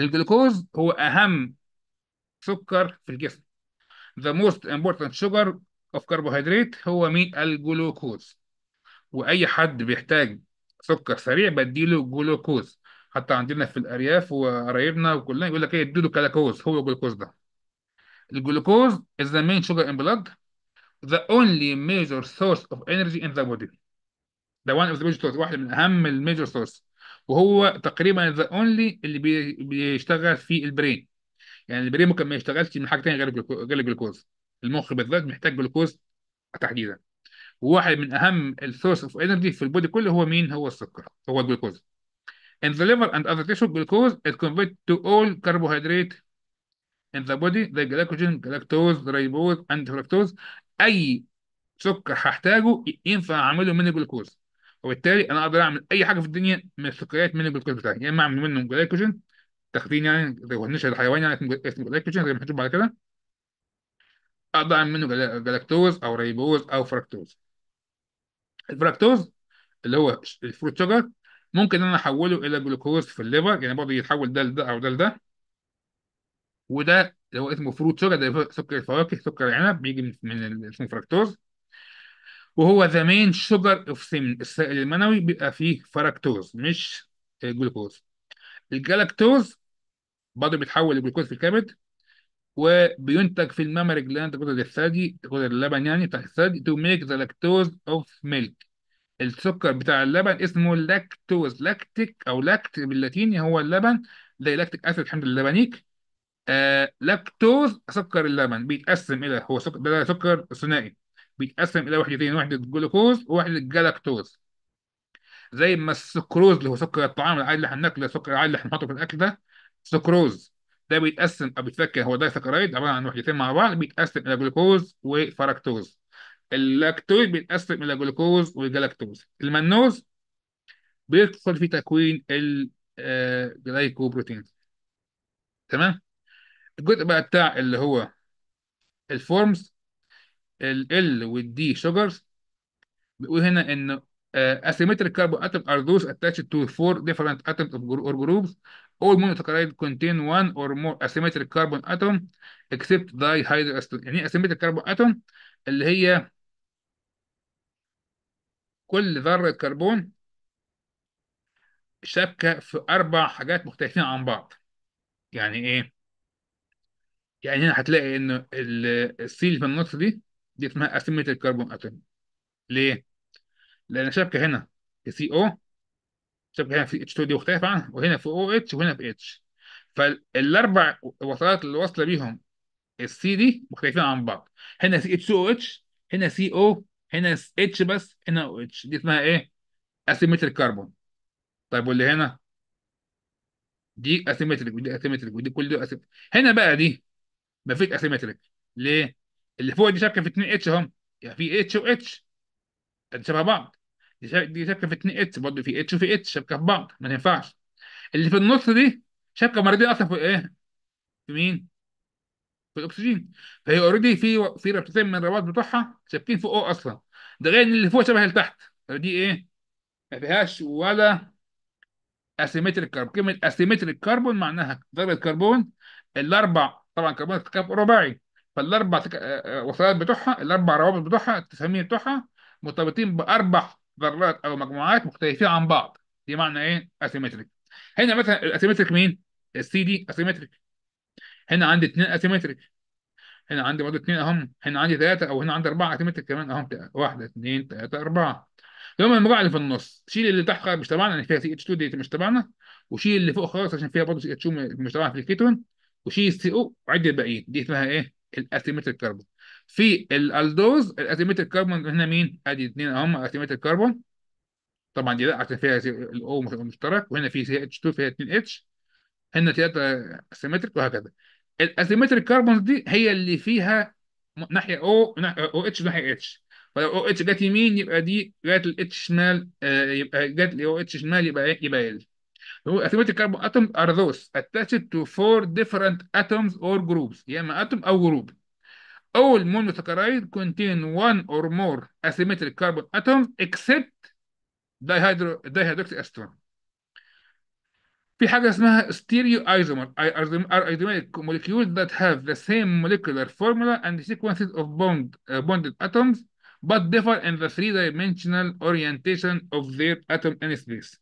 الجلوكوز هو اهم سكر في الجسم the most important sugar of carbohydrate هو مين الجلوكوز واي حد بيحتاج سكر سريع بديله جلوكوز حتى عندنا في الارياف وقرايبنا وكلنا يقول لك ايه اديله كلاكوز هو الجلوكوز ده الجلوكوز is the main sugar in blood the only major source of energy in the body the one of the major source واحد من اهم الميجور سورس وهو تقريبا ذا اونلي اللي بي بيشتغل في البرين يعني البرين ممكن ما يشتغلش من حاجه ثانيه غير غير الجلوكوز المخ بالذات محتاج جلوكوز تحديدا وواحد من اهم السورس اوف انرجي في البودي كله هو مين هو السكر هو الجلوكوز in the liver and other tissue glucose is converted to all carbohydrate in the body the glycogen galactose ribose and fructose اي سكر هحتاجه ينفع اعمله من الجلوكوز وبالتالي انا اقدر اعمل اي حاجه في الدنيا من السكريات من الجلوكوز بتاعي يا اما اعمل منه جلايكوجين تاخدين يعني زي النشا الحيوان يعني اسمه جلايكوجين زي ما هنشوف بعد كده اقدر اعمل منه جلاكتوز او ريبوز او فركتوز الفراكتوز اللي هو الفروت شوجر ممكن انا احوله الى جلوكوز في الليفر يعني برضه يتحول ده لده او ده لده وده اللي هو اسمه فروت شوجر ده سكر الفواكه سكر العنب بيجي من اسمه فراكتوز وهو ذا مين شوجر اوف سيمن السائل المنوي بيبقى فيه فراكتوز مش جلوكوز الجلاكتوز برضه بيتحول لجلوكوز في الكبد وبينتج في الممرج جلاند غدد الثدي غدد اللبن يعني بتاع الثدي تو ميك ذا لاكتوز اوف ميلك السكر بتاع اللبن اسمه لاكتوز لاكتيك او لاكت باللاتيني هو اللبن زي لاكتيك اسيد حمض اللبنيك آه لاكتوز سكر اللبن بيتقسم الى هو سكر ده سكر ثنائي بيتقسم الى وحدتين وحده جلوكوز ووحده جالاكتوز زي ما السكروز اللي هو سكر الطعام العادي اللي هناكله السكر العادي اللي هنحطه في الاكل ده سكروز ده بيتقسم او بيتفك هو دايساكرايد عباره عن وحدتين مع بعض بيتقسم الى جلوكوز وفركتوز اللاكتوز بيتقسم الى جلوكوز وجلاكتوز المنوز بيدخل في تكوين الجلايكوبروتين آه، تمام الجزء بقى بتاع اللي هو الفورمز ال ال والدي شوجرز بيقول هنا ان آه، asymmetric carbon atoms are those attached to four different atoms or groups all monosaccharide contain one or more asymmetric carbon atom except dihydroacetate يعني ايه asymmetric carbon atom اللي هي كل ذرة كربون شابكة في أربع حاجات مختلفين عن بعض يعني إيه؟ يعني هنا هتلاقي إن السي اللي في النص دي دي اسمها asymmetric carbon atom ليه؟ لأن شابكة هنا CO أو شوف هنا في اتش 2 دي مختلفه عنها وهنا في او اتش وهنا في اتش فالاربع وصلات اللي واصله بيهم السي دي مختلفين عن بعض هنا سي اتش او اتش هنا سي او هنا اتش بس هنا او اتش دي اسمها ايه؟ اسيمتريك كربون طيب واللي هنا دي اسيمتريك ودي اسيمتريك ودي كل دي اسيمتريك هنا بقى دي مفيش اسيمتريك ليه؟ اللي فوق دي شبكه في اتنين اتش اهم يعني في اتش واتش شبه بعض دي شبكه في 2 اتش برضه في اتش وفي اتش شبكه في بعض ما تنفعش اللي في النص دي شبكه مرضيه اصلا في ايه؟ في مين؟ في الاكسجين فهي اوريدي في في رابطتين من الروابط بتوعها شابكين فوق او اصلا ده غير ان اللي فوق شبه اللي تحت فدي ايه؟ ما فيهاش ولا اسيمتريك كاربون كلمه اسيمتريك كاربون معناها ضرب كربون الاربع طبعا كربون تكافؤ رباعي فالاربع آه، آه، وصلات بتوعها الاربع روابط بتوعها التسامير بتوعها مرتبطين باربع ذرات او مجموعات مختلفين عن بعض دي معنى ايه اسيمتريك هنا مثلا الاسيمتريك مين السي دي اسيمتريك هنا عندي اثنين اسيمتريك هنا عندي برضه اثنين اهم هنا عندي ثلاثه او هنا عندي اربعه اسيمتريك كمان اهم واحده اثنين ثلاثه اربعه لما المجموعه اللي في النص شيل اللي تحت خالص مش تبعنا لان يعني فيها سي اتش 2 دي مش تبعنا وشيل اللي فوق خالص عشان فيها برضه سي اتش 2 مش تبعنا في الكيتون وشيل السي او وعد الباقيين دي اسمها ايه؟ الاسيمتريك كربون في الالدوز الاتيميت الكربون هنا مين؟ ادي اثنين اهم اتيميت الكربون طبعا دي لا عشان فيها الاو مشترك وهنا في سي اتش 2 فيها 2 اتش هنا ثلاثه اسيمتريك وهكذا الاسيمتريك كربونز دي هي اللي فيها ناحيه او او اتش ناحيه اتش فلو او اتش جت يمين يبقى دي جت الاتش شمال آه، يبقى جت الاو اتش شمال يبقى إيه؟ يبقى ال هو اسيمتريك كربون اتوم ار ذوس اتاتشد تو فور ديفرنت اتومز اور جروبس يا اما اتوم او جروب all monosaccharides contain one or more asymmetric carbon atoms except dihydro We have في حاجة اسمها stereo isomer are isomeric molecules that have the same molecular formula and sequences of bond uh, bonded atoms but differ in the three-dimensional orientation of their atom in space.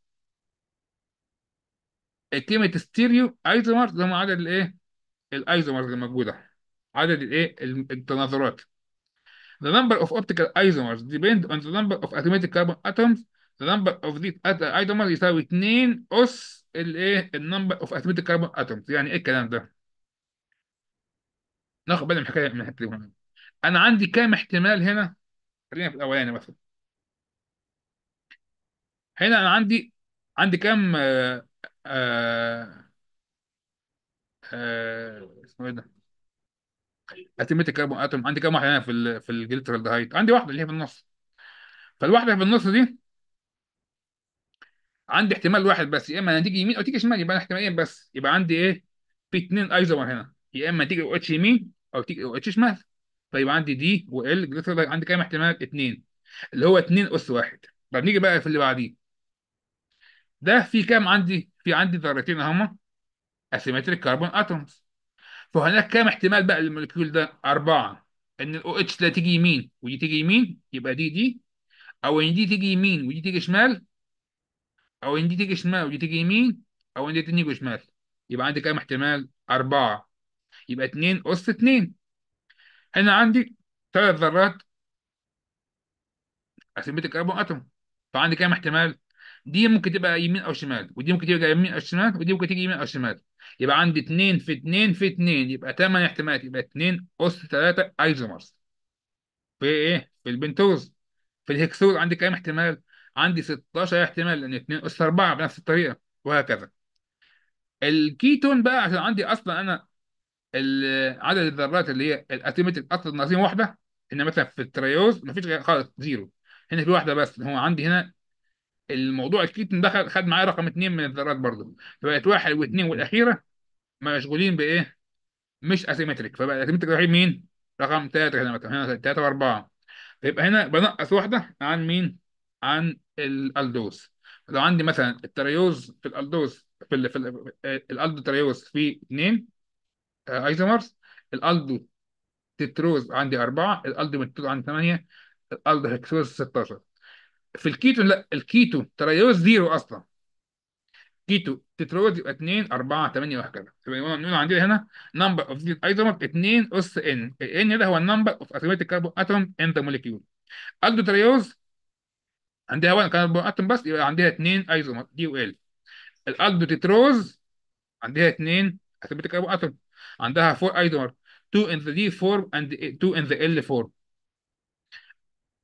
كلمة stereo isomer ما عدا الايه؟ عدد الايه التناظرات The number of optical isomers depend on the number of atomic carbon atoms. The number of these isomers يساوي 2 أس الايه النمبر اوف atomatic carbon atoms. يعني ايه الكلام ده؟ ناخد بالنا من الحكايه من الحته دي انا عندي كام احتمال هنا؟ خلينا في الاولاني مثلا. هنا انا عندي عندي كام آه آه آه اسمه ايه ده؟ اتمته كربون اتوم عندي كام واحده هنا في في في الجليترالدهايد عندي واحده اللي هي في النص فالواحده اللي في النص دي عندي احتمال واحد بس يا اما هتيجي يمين او تيجي شمال يبقى احتمالين إيه بس يبقى عندي ايه في اثنين ايزومر هنا يا اما تيجي او اتش يمين او تيجي او اتش شمال فيبقى عندي دي وال جليترالدهايد عندي كام احتمال اثنين اللي هو اثنين اس واحد طب نيجي بقى في اللي بعديه ده في كام عندي في عندي ذرتين هما اسيمتريك كربون اتومز فهناك كام احتمال بقى للمولكيول ده أربعة إن الـ OH ده تيجي يمين ودي تيجي يمين يبقى دي دي أو إن دي تيجي يمين ودي تيجي شمال أو إن دي تيجي شمال ودي تيجي يمين أو إن دي تيجي شمال يبقى عندي كام احتمال أربعة يبقى اتنين أس اتنين هنا عندي ثلاث ذرات اسيمتريك كربون اتوم فعندي كام احتمال دي ممكن تبقى يمين او شمال ودي ممكن تبقى يمين او شمال ودي ممكن تيجي يمين او شمال يبقى عندي 2 في 2 في 2 يبقى 8 احتمالات يبقى 2 اس 3 ايزومرز في ايه في البنتوز في الهكسول عندي كام احتمال عندي 16 احتمال لان 2 اس 4 بنفس الطريقه وهكذا الكيتون بقى عشان عندي اصلا انا عدد الذرات اللي هي الاتوميتك اصلا ناقصين واحده هنا مثلا في التريوز مفيش غير خالص زيرو هنا في واحده بس هو عندي هنا الموضوع الكيتن دخل خد معايا رقم اثنين من الذرات برضه فبقت واحد واثنين والاخيره مشغولين بايه؟ مش اسيمتريك فبقى الاسيمتريك الوحيد مين؟ رقم ثلاثه هنا هنا ثلاثه واربعه فيبقى هنا بنقص واحده عن مين؟ عن الالدوز لو عندي مثلا التريوز في الالدوز في الـ في الالدو تريوز في اثنين ايزومرز آه، الالدو تتروز عندي اربعه الالدو متروز عندي ثمانيه الالدو هكسوز 16 في الكيتو لا الكيتو ترياز زيرو اصلا كيتو تتروز يبقى 2 4 8 وهكذا يبقى نقول عندنا هنا نمبر اوف ذيس ايزومر 2 اس ان ان ده هو النمبر اوف اتوميتيك كاربون اتوم ان ذا موليكيول الدو تريوز عندها 1 كاربون اتوم بس يبقى عندها 2 ايزومر دي وال الالدو تتروز عندها 2 اتوميتيك كاربون اتوم عندها 4 ايزومر 2 ان ذا دي form اند 2 ان ذا ال form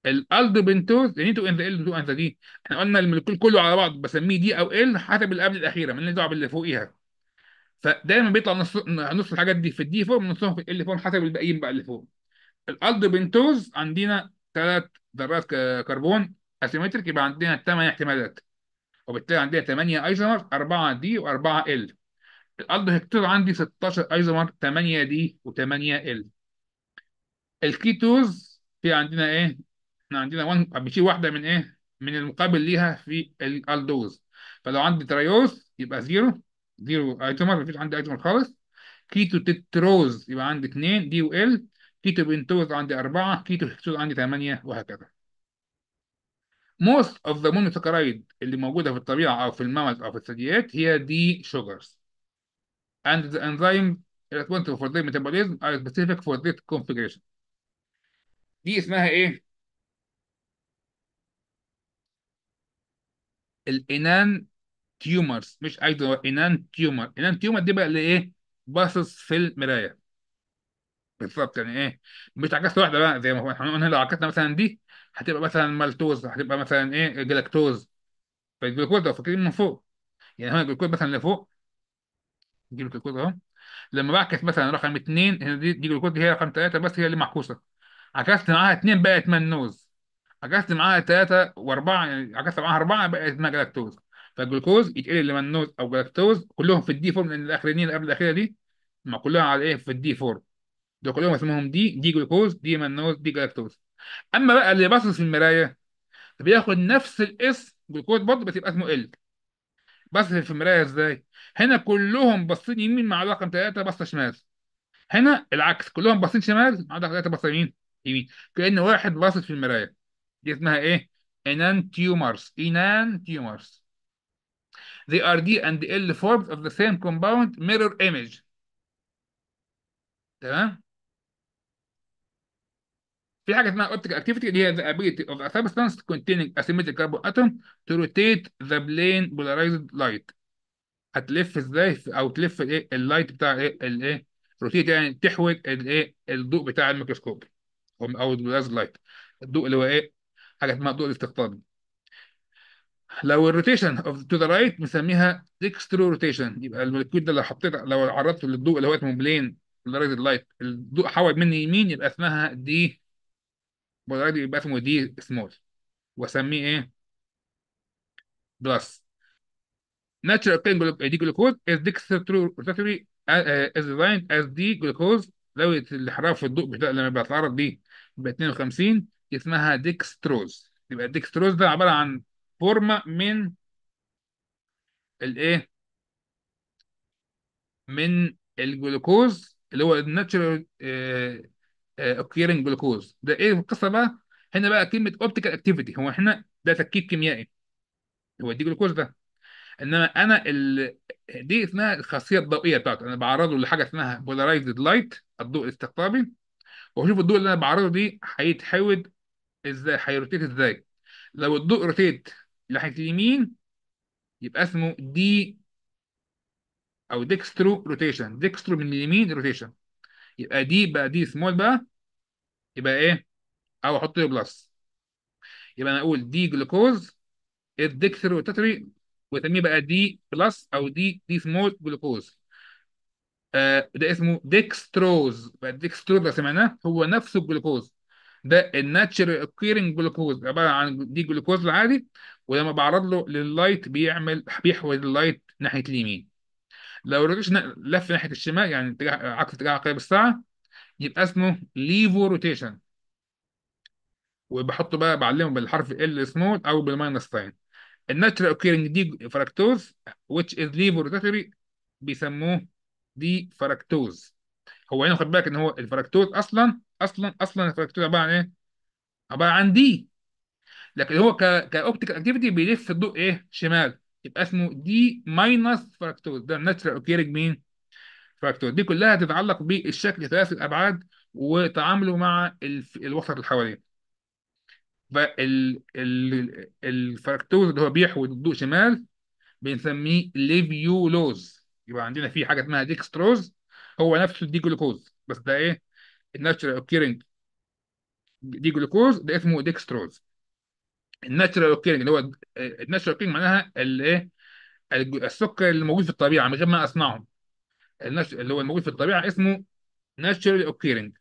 الالدو بنتوز دينيتو ان ذا ال 2 دي احنا قلنا الملكول كله على بعض بسميه دي او ال حسب اللي قبل الاخيره اللي دعوه باللي فوقيها فدايما بيطلع نص نص الحاجات دي في الدي فورم ونصهم في ال فورم حسب الباقيين بقى اللي فوق الالدو بنتوز عندنا ثلاث ذرات كربون اسيمتريك يبقى عندنا ثمان احتمالات وبالتالي عندنا ثمانيه ايزومر 4 دي و4 ال الالدو هكتور عندي 16 ايزومر 8 دي و8 ال الكيتوز في عندنا ايه احنا عندنا 1 بيشيل واحده من ايه من المقابل ليها في الالدوز فلو عندي تريوز يبقى زيرو زيرو ايتمر مفيش عندي ايتمر خالص كيتو تتروز يبقى عندي 2 دي وال كيتو بنتوز عندي 4 كيتو هيكسوز عندي 8 وهكذا most of the monosaccharide اللي موجوده في الطبيعه او في المامز او في الثدييات هي دي sugars and the enzyme responsible for their metabolism are specific for this configuration دي اسمها ايه الانان تيومرز مش ايدو انان تيومر انان تيومر دي بقى اللي ايه باصص في المرايه بالظبط يعني ايه مش عكست واحده بقى زي ما احنا قلنا لو عكسنا مثلا دي هتبقى مثلا مالتوز هتبقى مثلا ايه جلاكتوز فالجلوكوز ده فاكرين من فوق يعني هنا الجلوكوز مثلا لفوق دي الجلوكوز اهو لما بعكس مثلا رقم اثنين هنا دي دي هي رقم ثلاثه بس هي اللي معكوسه عكست معاها اثنين بقت منوز عكست معاها ثلاثة وأربعة يعني عكست معاها أربعة بقت اسمها جلاكتوز فالجلوكوز يتقلل لمنوز أو جلاكتوز كلهم في الدي فورم لأن الأخرين اللي قبل الأخيرة دي ما كلها على إيه في الدي فورم دول كلهم اسمهم دي دي جلوكوز دي منوز دي جلاكتوز أما بقى اللي باصص في المراية بياخد نفس الاسم جلوكوز برضه بس يبقى اسمه ال بس في المراية إزاي؟ هنا كلهم باصين يمين مع رقم ثلاثة باصة شمال هنا العكس كلهم باصين شمال مع رقم ثلاثة باصة يمين يمين كأن واحد باصص في المراية دي اسمها ايه انان تيومرز انان تيومرز they are D and L forms of the same compound mirror image تمام في حاجه اسمها optical activity اللي هي the ability of a substance containing a symmetric carbon atom to rotate the plane polarized light هتلف ازاي او تلف الايه اللايت بتاع الايه الايه روتيت يعني تحول الايه الضوء بتاع الميكروسكوب او البولاريزد لايت الضوء اللي هو ايه حاجه اسمها الضوء الاستقطاب لو الروتيشن اوف تو ذا رايت بنسميها ديكسترو روتيشن يبقى المولكيول ده لو حطيت لو عرضته للضوء اللي هو اسمه بلين بولارايزد لايت الضوء حول من يمين يبقى اسمها دي يبقى اسمه دي سمول واسميه ايه؟ بلس ناتشرال pain دي جلوكوز is dextrorotatory از ديزايند از دي جلوكوز زاوية الحرارة في الضوء لما بيتعرض ليه ب 52 اسمها ديكستروز يبقى الديكستروز ده عباره عن فورما من الايه من الجلوكوز اللي هو الناتشرال اوكيرنج جلوكوز ده ايه القصه بقى هنا بقى كلمه اوبتيكال اكتيفيتي هو هنا ده تركيب كيميائي هو دي جلوكوز ده انما انا ال... دي اسمها الخاصيه الضوئيه بتاعته انا بعرضه لحاجه اسمها بولارايزد لايت الضوء الاستقطابي واشوف الضوء اللي انا بعرضه دي هيتحود ازاي هيروتيت ازاي لو الضوء روتيت ناحيه اليمين يبقى اسمه دي او ديكسترو روتيشن ديكسترو من اليمين روتيشن يبقى دي بقى دي سمول بقى يبقى ايه او احط له بلس يبقى انا اقول دي جلوكوز الديكسترو روتاتري واسميه بقى دي بلس او دي دي سمول جلوكوز آه ده اسمه ديكستروز بقى ديكستروز ده سمعناه هو نفسه الجلوكوز ده الناتشرال اوكيرنج جلوكوز عباره عن دي جلوكوز العادي ولما بعرض له لللايت بيعمل بيحول اللايت ناحيه اليمين لو الروتيشن لف ناحيه الشمال يعني اتجاه عكس اتجاه عقارب الساعه يبقى اسمه ليفو روتيشن وبحطه بقى بعلمه بالحرف ال سمول او بالماينس ساين الناتشرال اوكيرنج دي فراكتوز which is ليفو روتاتوري بيسموه دي فراكتوز هو هنا يعني خد بالك ان هو الفراكتوز اصلا اصلا اصلا الفراكتور عباره عن ايه؟ عباره عن دي لكن هو كاوبتيكال اكتيفيتي بيلف الضوء ايه؟ شمال يبقى اسمه دي ماينس فراكتور ده الناتشرال اوكيرنج مين؟ فراكتور دي كلها تتعلق بالشكل ثلاثي الابعاد وتعامله مع الوسط اللي حواليه فالفراكتور اللي هو بيحوي الضوء شمال بنسميه ليفيولوز يبقى عندنا في حاجه اسمها ديكستروز هو نفسه دي جلوكوز بس ده ايه الناتشرال اوكيرنج دي جلوكوز ده اسمه ديكستروز الناتشرال اوكيرنج اللي هو الناتشرال اوكيرنج معناها الايه السكر اللي موجود في الطبيعه من غير ما اصنعه اللي هو الموجود في الطبيعه اسمه ناتشرال اوكيرنج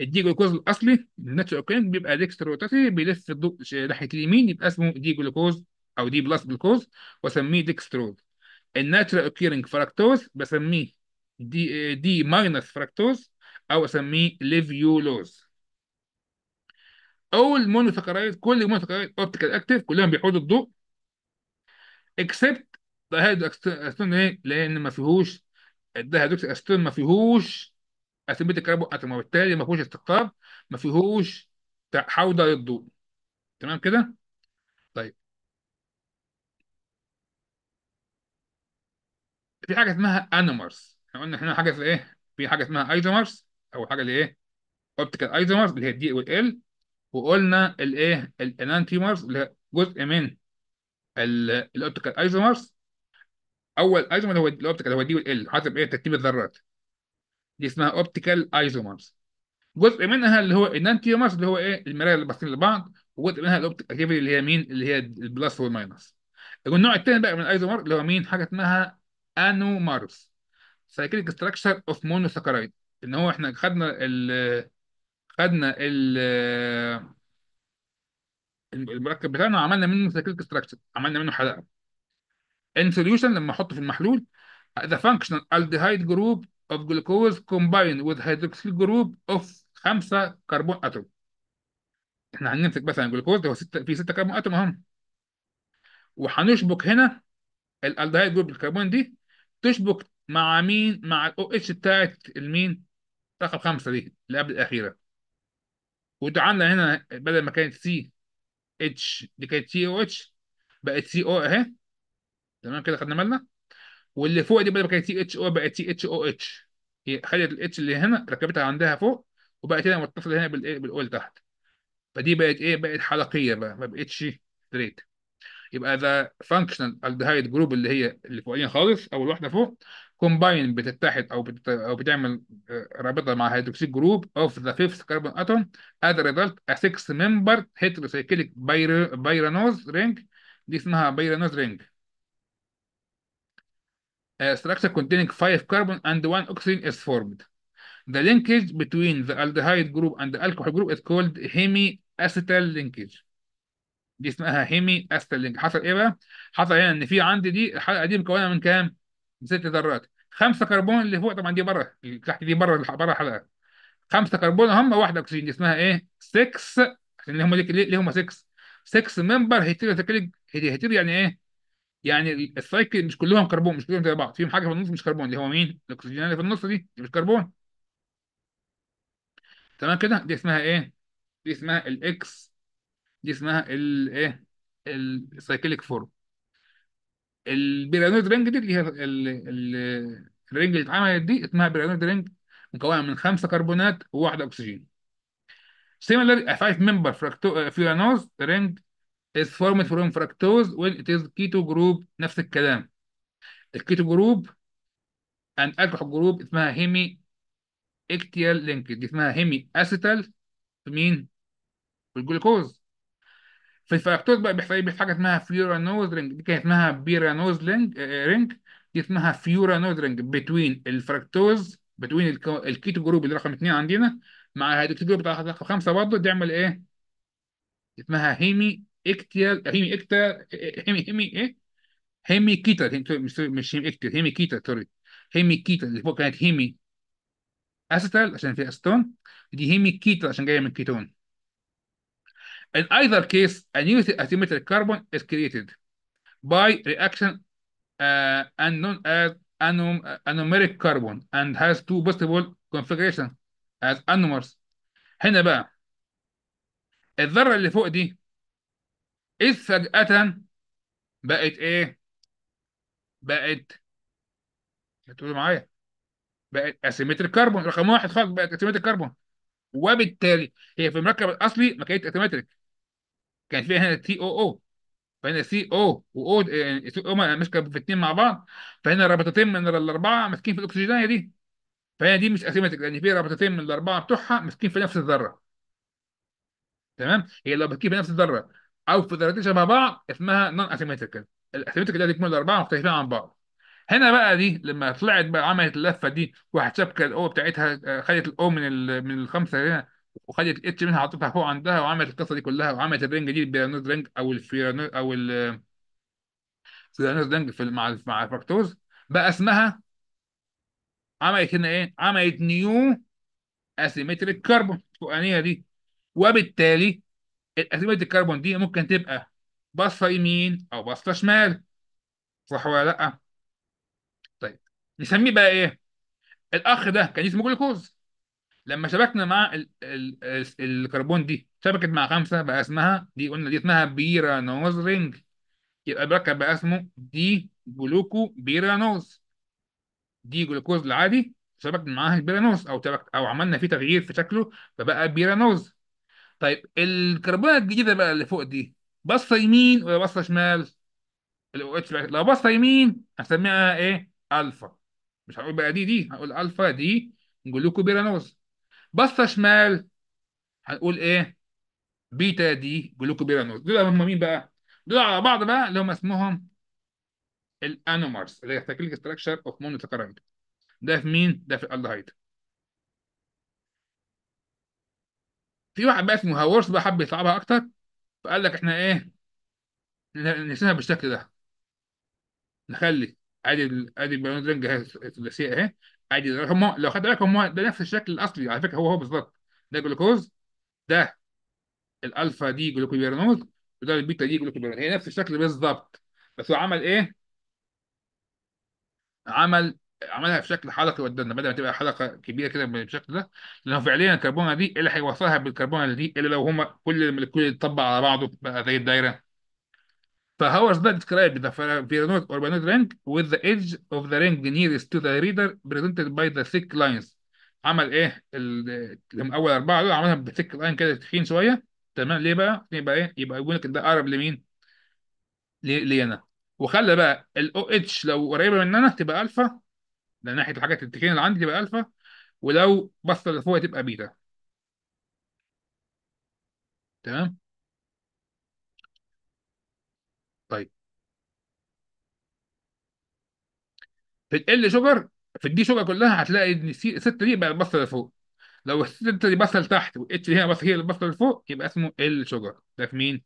الدي جلوكوز الاصلي الناتشرال اوكيرنج بيبقى ديكستروتاتي بيلف الضوء ناحيه اليمين يبقى اسمه دي جلوكوز او دي بلس جلوكوز واسميه ديكستروز الناتشرال اوكيرنج فراكتوز بسميه دي دي ماينس فراكتوز او اسميه ليفيولوز اول مونوساكرايد كل المونوساكرايد اوبتيكال اكتيف كلهم بيحوزوا الضوء اكسبت دايهيدروكسيستون ليه؟ لان ما فيهوش الدايهيدروكسيستون ما فيهوش اسيمبتيك الكربو اتوم وبالتالي ما فيهوش استقطاب ما فيهوش حوضه للضوء تمام كده؟ طيب في حاجه اسمها انومرز احنا قلنا هنا حاجه في ايه؟ في حاجه اسمها ايزومرز اول حاجه الايه اوبتيكال ايزومرز اللي هي الدي وال وقلنا الايه الانانتيمرز اللي هي جزء من الاوبتيكال ايزومرز اول ايزومر هو الاوبتيكال هو الدي وال حسب ايه ترتيب الذرات دي اسمها اوبتيكال ايزومرز جزء منها اللي هو الانانتيمرز اللي هو ايه المرايه اللي باصين لبعض وجزء منها الاوبتيك اللي هي مين اللي هي البلس والماينس النوع الثاني بقى من الايزومر اللي هو مين حاجه اسمها انومرز سايكليك ستراكشر اوف مونوساكرايد ان هو احنا خدنا ال خدنا ال المركب بتاعنا وعملنا منه سايكليك ستراكشر عملنا منه حلقه ان سوليوشن لما احطه في المحلول ذا فانكشنال الديهايد جروب اوف جلوكوز كومباين وذ هيدروكسيل جروب اوف خمسه كربون اتوم احنا هنمسك مثلا جلوكوز ده ستة في سته كربون اتوم اهم وهنشبك هنا الالدهايد جروب الكربون دي تشبك مع مين مع الاو اتش بتاعت المين رقم خمسة دي اللي قبل الأخيرة وتعاملنا هنا بدل ما كانت سي اتش دي كانت سي او اتش بقت سي او اهي تمام كده خدنا بالنا واللي فوق دي بدل ما كانت سي اتش او بقت سي اتش او اتش هي خدت الاتش اللي هنا ركبتها عندها فوق وبقت هنا متصله هنا بالايه بالاول تحت فدي بقت ايه بقت حلقيه بقى ما بقتش ستريت يبقى ذا فانكشنال الدهايد جروب اللي هي اللي فوقيه خالص او الواحده فوق كومباين بتتحد او بتت... او بتعمل آه، رابطه مع هيدروكسيد جروب اوف ذا فيفث كربون اتوم از ريزلت ا 6 ممبر هيتروسايكليك باير... بايرانوز رينج دي اسمها بايرانوز رينج structure containing 5 carbon and 1 oxygen is formed. The linkage between the aldehyde group and the alcohol group is called hemiacetal linkage. دي اسمها هيمي استرلينج حصل ايه بقى؟ حصل هنا ان في عندي دي الحلقه دي مكونه من كام؟ من ست ذرات خمسه كربون اللي فوق طبعا دي بره اللي تحت دي بره بره الحلقه خمسه كربون هم واحده اكسجين دي اسمها ايه؟ 6 عشان اللي هم ليه هم 6 6 ممبر هيتيريو سايكليك هيتيريو يعني ايه؟ يعني السايكل مش كلهم كربون مش كلهم زي بعض فيهم حاجه في النص مش كربون اللي هو مين؟ الاكسجين اللي في النص دي, دي مش كربون تمام كده؟ دي اسمها ايه؟ دي اسمها الاكس دي اسمها الايه السايكليك فورم البيرانويد رينج دي اللي هي ال- ال- الرينج اللي اتعملت دي اسمها بيرانويد رينج مكونه من خمسه كربونات وواحده اكسجين Similarly, a five member furanose uh, ring is formed from fructose when it is keto group نفس الكلام الكيتو group and alcohol group اسمها hemi اكتيال linkage اسمها hemi acetal في مين؟ في في الفراكتورز بقى إيه؟ بيحصل حاجه اسمها فيورا نوز رينج دي كانت اسمها بيرا نوز رينج آه، آه، رينج دي اسمها فيورا نوز رينج بتوين الفركتوز بتوين الكيتو جروب اللي رقم اثنين عندنا مع الهيدروكسيد جروب بتاع رقم خمسه برضه تعمل ايه؟ اسمها هيمي اكتيال هيمي اكتيال آه، هيمي هيمي ايه؟ هيمي كيتا مش هيمي اكتيال هيمي كيتا سوري هيمي كيتا اللي فوق كانت هيمي استال عشان في استون دي هيمي كيتا عشان جايه من كيتون In either case, a new asymmetric carbon is created by reaction uh, and known as anom anomeric carbon and has two possible configurations as anomers. هنا بقى الذرة اللي فوق دي إذ فجأة بقت إيه؟ بقت هتقولوا معايا بقت اسيمتريك كربون رقم واحد خالص بقت اسيمتريك كربون وبالتالي هي في المركب الاصلي ما كانتش اسيمتريك كان في هنا تي او او فهنا سي او واو آه، سي او ماسكه في الاثنين مع بعض فهنا رابطتين من الاربعه ماسكين في الاكسجينيه دي فهي دي مش اسيمتك لان في رابطتين من الاربعه بتوعها ماسكين في نفس الذره تمام هي لو بتجيب نفس الذره او في ذرتين شبه بعض اسمها نون اسيمتريكال الاسيمتريكال اللي تكون الاربعه مختلفين عن بعض هنا بقى دي لما طلعت بقى عملت اللفه دي واحد شاف الاو بتاعتها آه، خدت الاو من من الخمسه هنا وخدت الاتش منها على فوق عندها وعملت القصه دي كلها وعملت الرنج دي البيرانوز رنج او الفيرانوز او ال رينج رنج في مع مع الفاكتورز بقى اسمها عملت هنا ايه؟ عملت نيو اسيمتريك كربون الفوقانيه دي وبالتالي الاسيمتريك كربون دي ممكن تبقى بصه يمين او بصه شمال صح ولا لا؟ طيب نسميه بقى ايه؟ الاخ ده كان اسمه جلوكوز لما شبكنا مع ال ال ال الكربون دي شبكت مع خمسه بقى اسمها دي قلنا دي اسمها بيرانوز رينج يبقى المركب بقى اسمه دي جلوكو بيرانوز دي جلوكوز العادي شبكنا معاها البيرانوز او شبكت او عملنا فيه تغيير في شكله فبقى بيرانوز طيب الكربونه الجديده بقى اللي فوق دي بصه يمين ولا بصه شمال؟ لو بصه يمين هسميها ايه؟ الفا مش هقول بقى دي دي هقول الفا دي جلوكو بيرانوز بصه شمال هنقول ايه بيتا دي جلوكوبيرانوز دول هم مين بقى؟ دول على بعض بقى اللي هم اسمهم الانومرز اللي هي سايكليك ستراكشر اوف مونوساكرايد ده في مين؟ ده في الالدهايد في واحد بقى اسمه هاورس بقى حب يصعبها اكتر فقال لك احنا ايه نرسمها بالشكل ده نخلي ادي ادي البيانات رينج الثلاثيه اهي عادي هم لو خدت بالك هم ده نفس الشكل الاصلي على فكره هو هو بالظبط ده جلوكوز ده الالفا دي جلوكوبيرانوز وده البيتا دي جلوكوبيرانوز هي نفس الشكل بالظبط بس هو عمل ايه؟ عمل عملها في شكل حلقي قدامنا بدل ما تبقى حلقه كبيره كده بالشكل ده لانه فعليا الكربونه دي إيه اللي هيوصلها بالكربونه دي الا لو هما كل كل يتطبق على بعضه بقى زي الدايره فهاورز ذا described the Viranoid Orbanod ring with the edge of the ring nearest to the reader presented by the thick lines عمل ايه اول اربعه دول عملها بثيك لاين كده تخين شويه تمام ليه بقى؟ يبقى ايه؟ يبقى يقول لك ده اقرب لمين؟ لي انا وخلى بقى الاو اتش لو قريبه مننا تبقى الفا ده ناحيه الحاجات التخين اللي عندي تبقى الفا ولو بصه لفوق تبقى بيتا تمام في ال شجر في الدي شجر كلها هتلاقي ان سي 6 دي بقى بصه لفوق لو الستة دي بصه لتحت والاتش هنا بصه هي بصه لفوق يبقى اسمه ال شجر ده في مين؟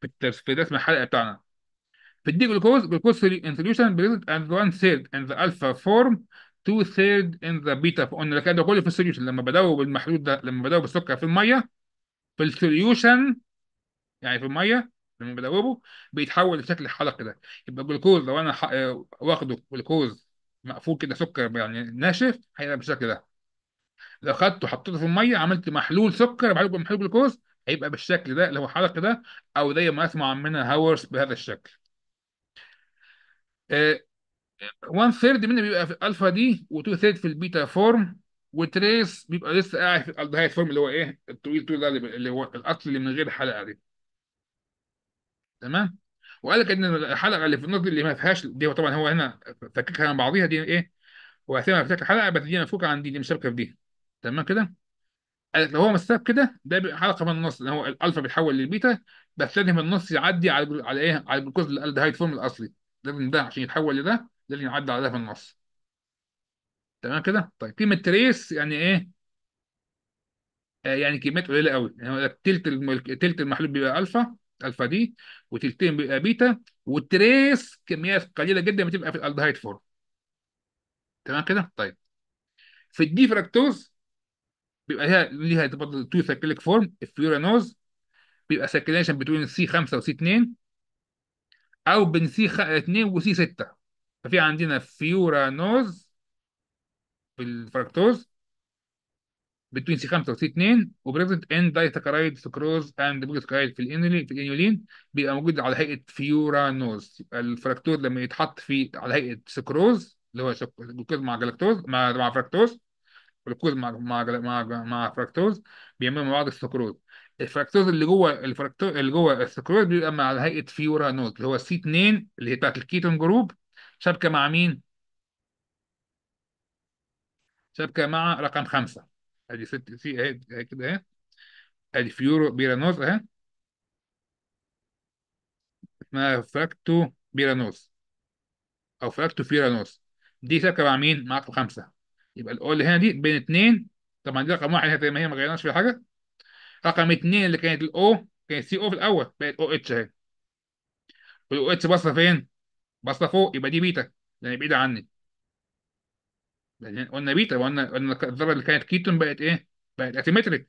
في الترس في اسم الحلقه بتاعنا في الدي جلوكوز جلوكوز ان سوليوشن بريزنت اند one ثيرد ان ذا الفا فورم two ثيرد ان ذا بيتا فورم لك ده كله في السوليوشن لما بدوب المحلول ده لما بدوب السكر في الميه في السوليوشن يعني في الميه لما بدوبه بيتحول لشكل حلقه ده يبقى الجلوكوز لو انا آه، واخده جلوكوز مقفول كده سكر يعني ناشف هيبقى بالشكل ده لو خدته وحطيته في الميه عملت محلول سكر محلول محلول جلوكوز هيبقى بالشكل ده اللي هو الحلق ده او زي ما اسمع منها هاورس بهذا الشكل 1 آه، ثيرد منه بيبقى في الفا دي و2 ثيرد في البيتا فورم وتريس بيبقى لسه قاعد في الالدهايد فورم اللي هو ايه الطويل طويل ده اللي هو القتل اللي من غير حلقه دي تمام وقال لك ان الحلقه اللي في النص اللي ما فيهاش دي طبعا هو هنا فككها عن بعضيها دي ايه وقسمها في شكل حلقه بس دي مفكوكه عن دي دي في دي تمام كده؟ قال لك لو هو مساب كده ده حلقه من النص اللي هو الالفا بيتحول للبيتا بس لازم النص يعدي على على ايه؟ على الجلوكوز الالدهايد فورم الاصلي لازم ده عشان يتحول لده لازم يعدي على ده في النص تمام كده؟ طيب كلمه تريس يعني ايه؟ آه، يعني كميات قليله قوي يعني تلت تلت المحلول بيبقى الفا الفا دي وتلتين بيبقى بيتا وتريس كميات قليله جدا بتبقى في الالدهايد فورم تمام كده طيب في الدي فركتوز بيبقى ليها ليها تو سايكليك فورم الفيورانوز بيبقى سايكليشن بتوين سي 5 وسي 2 او بين سي 2 وسي 6 ففي عندنا فيورانوز في الفركتوز بتوين سي 5 وسي 2 وبريزنت ان دايساكرايد سكروز اند بوليساكرايد في الانولين في الانولين بيبقى موجود على هيئه فيورانوز يبقى الفراكتوز لما يتحط في على هيئه سكروز اللي هو جلوكوز مع جلاكتوز مع مع فراكتوز جلوكوز مع مع مع, مع فراكتوز بيعملوا مع بعض السكروز الفراكتوز اللي جوه الفراكتوز اللي جوه السكروز بيبقى مع على هيئه فيورانوز اللي هو سي 2 اللي هي بتاعت الكيتون جروب شابكه مع مين؟ شابكه مع رقم خمسه ادي 6 سي اهي كده اهي ادي فيورو بيرانوس اهي اسمها فاكتو بيرانوس او فاكتو فيرانوس دي ثابته مع مين؟ مع رقم خمسه يبقى الاول اللي هنا دي بين اثنين طبعا دي رقم واحد زي ما هي ما غيرناش فيها حاجه رقم اثنين اللي كانت الاو كانت سي او في الاول بقت او اتش اهي والاو اتش باصه فين؟ باصه فوق يبقى دي بيتا لان يعني بعيده عني بعدين يعني قلنا بيتا قلنا قلنا الذره اللي كانت كيتون بقت ايه؟ بقت اتيمتريك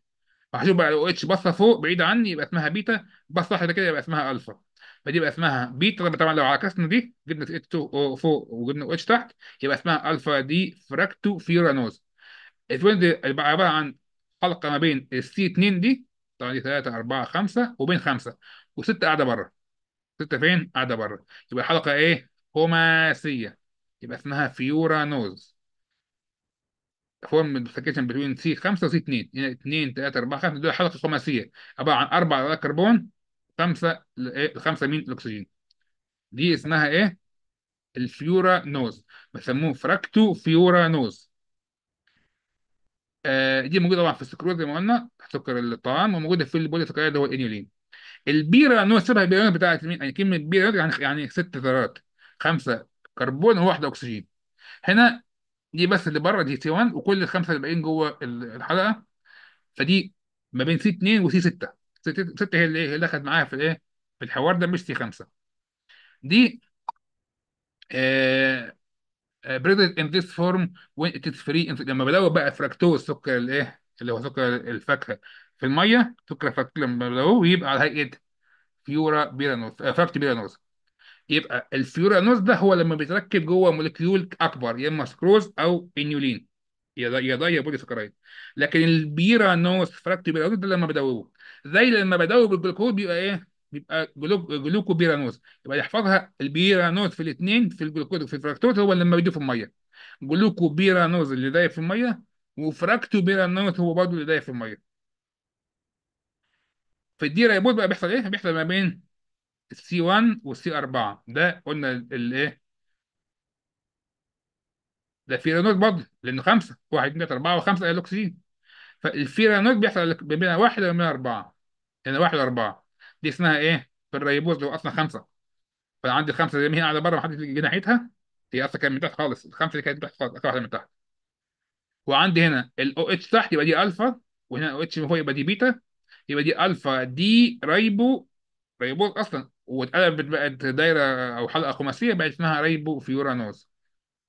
فهشوف بقى لو اتش بصه فوق بعيده عني يبقى اسمها بيتا بصه واحده كده يبقى اسمها الفا فدي يبقى اسمها بيتا طبعا لو عكسنا دي جبنا اتش فوق وجبنا اتش تحت يبقى اسمها الفا دي فراكتو فيورانوز الفيوران دي يبقى عباره عن حلقه ما بين السي 2 دي طبعا دي 3 4 5 وبين 5 و6 قاعده بره 6 فين؟ قاعده بره يبقى الحلقه ايه؟ هماسيه يبقى اسمها فيورانوز فورم السكيشن بتوين سي 5 وسي 2 يعني 2 3 4 5 دول حلقه خماسيه عباره عن اربع كربون خمسه ايه خمسه مين الاكسجين دي اسمها ايه؟ الفيورا نوز بسموه فراكتو فيورا نوز آه دي موجوده طبعا في السكروز زي ما قلنا سكر الطعام وموجوده في البولي سكريا اللي هو الانيولين البيرا نوز شبه البيرا نوز بتاعت مين؟ يعني كلمه بيره يعني يعني ست ذرات خمسه كربون وواحده اكسجين هنا دي بس اللي بره دي سي 1 وكل الخمسه اللي باقيين جوه الحلقه فدي ما بين سي 2 وسي 6 6 هي اللي ايه اللي اخذت في الايه في الحوار ده مش سي 5 دي بريزنت ان ذيس فورم وين اتس فري لما بلوى بقى فراكتوز سكر الايه اللي هو سكر الفاكهه في الميه سكر فاكتوز لما بلوه ويبقى على هيئه فيورا بيرانوس آه فاكت بيرانوس يبقى الفيورانوز ده هو لما بيتركب جوه موليكيول اكبر يا اما سكروز او انيولين يا يا يا بودي سكرايد لكن البيرانوز فراكتو ده لما بدوبه زي لما بدوب الجلوكوز بيبقى ايه بيبقى جلوكو بيرانوز يبقى يحفظها البيرانوز في الاثنين في الجلوكوز وفي الفراكتوز هو لما بيدوب في الميه جلوكو بيرانوز اللي دايب في الميه وفراكتو بيرانوز هو برضه اللي دايب في الميه في الديريبوت بقى بيحصل ايه؟ بيحصل ما بين السي 1 والسي 4 ده قلنا الايه ده فيرانول برضه لانه خمسه واحد اثنين ثلاثه اربعه وخمسه الوكسين فالفيرانول بيحصل بين واحد وبين اربعه يعني واحد واربعه دي اسمها ايه؟ في الريبوز اللي هو اصلا خمسه فانا عندي الخمسه زي ما هي قاعده بره ما حدش يجي ناحيتها هي اصلا كانت من تحت خالص الخمسه اللي كانت تحت خالص اكثر واحده من تحت وعندي هنا الاو اتش تحت يبقى دي الفا وهنا او اتش من فوق يبقى دي بيتا يبقى دي الفا دي ريبو ريبوز اصلا واتقلبت بقت دايره او حلقه خماسيه بقت اسمها ريبو فيورانوس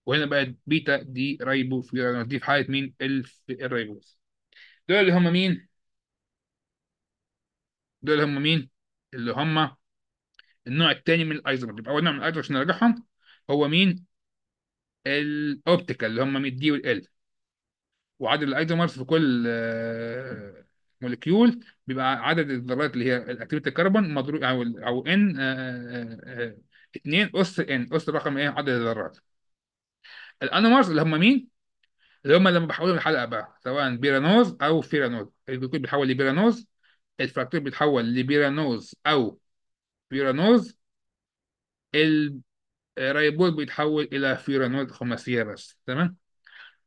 وهنا بقت بيتا دي ريبو فيورانوس دي في حاله مين الف الريبوس دول اللي هم مين دول اللي هم مين اللي هم النوع الثاني من الايزومر يبقى اول نوع من الايزومر عشان نرجعهم هو مين الاوبتيكال اللي هم الدي والال وعدد الايزومرز في كل آه، موليكيول بيبقى عدد الذرات اللي هي الاكتيفيتي كربون مضروب او او ان آه، آه، آه، 2 اس ان اس رقم ايه عدد الذرات الانمارز اللي هم مين اللي هم لما بحولهم الحلقه بقى سواء بيرانوز او فيرانوز الجلوكوز بيتحول لبيرانوز الفراكتور بيتحول لبيرانوز او بيرانوز الريبول بيتحول الى فيرانوز خماسيه بس تمام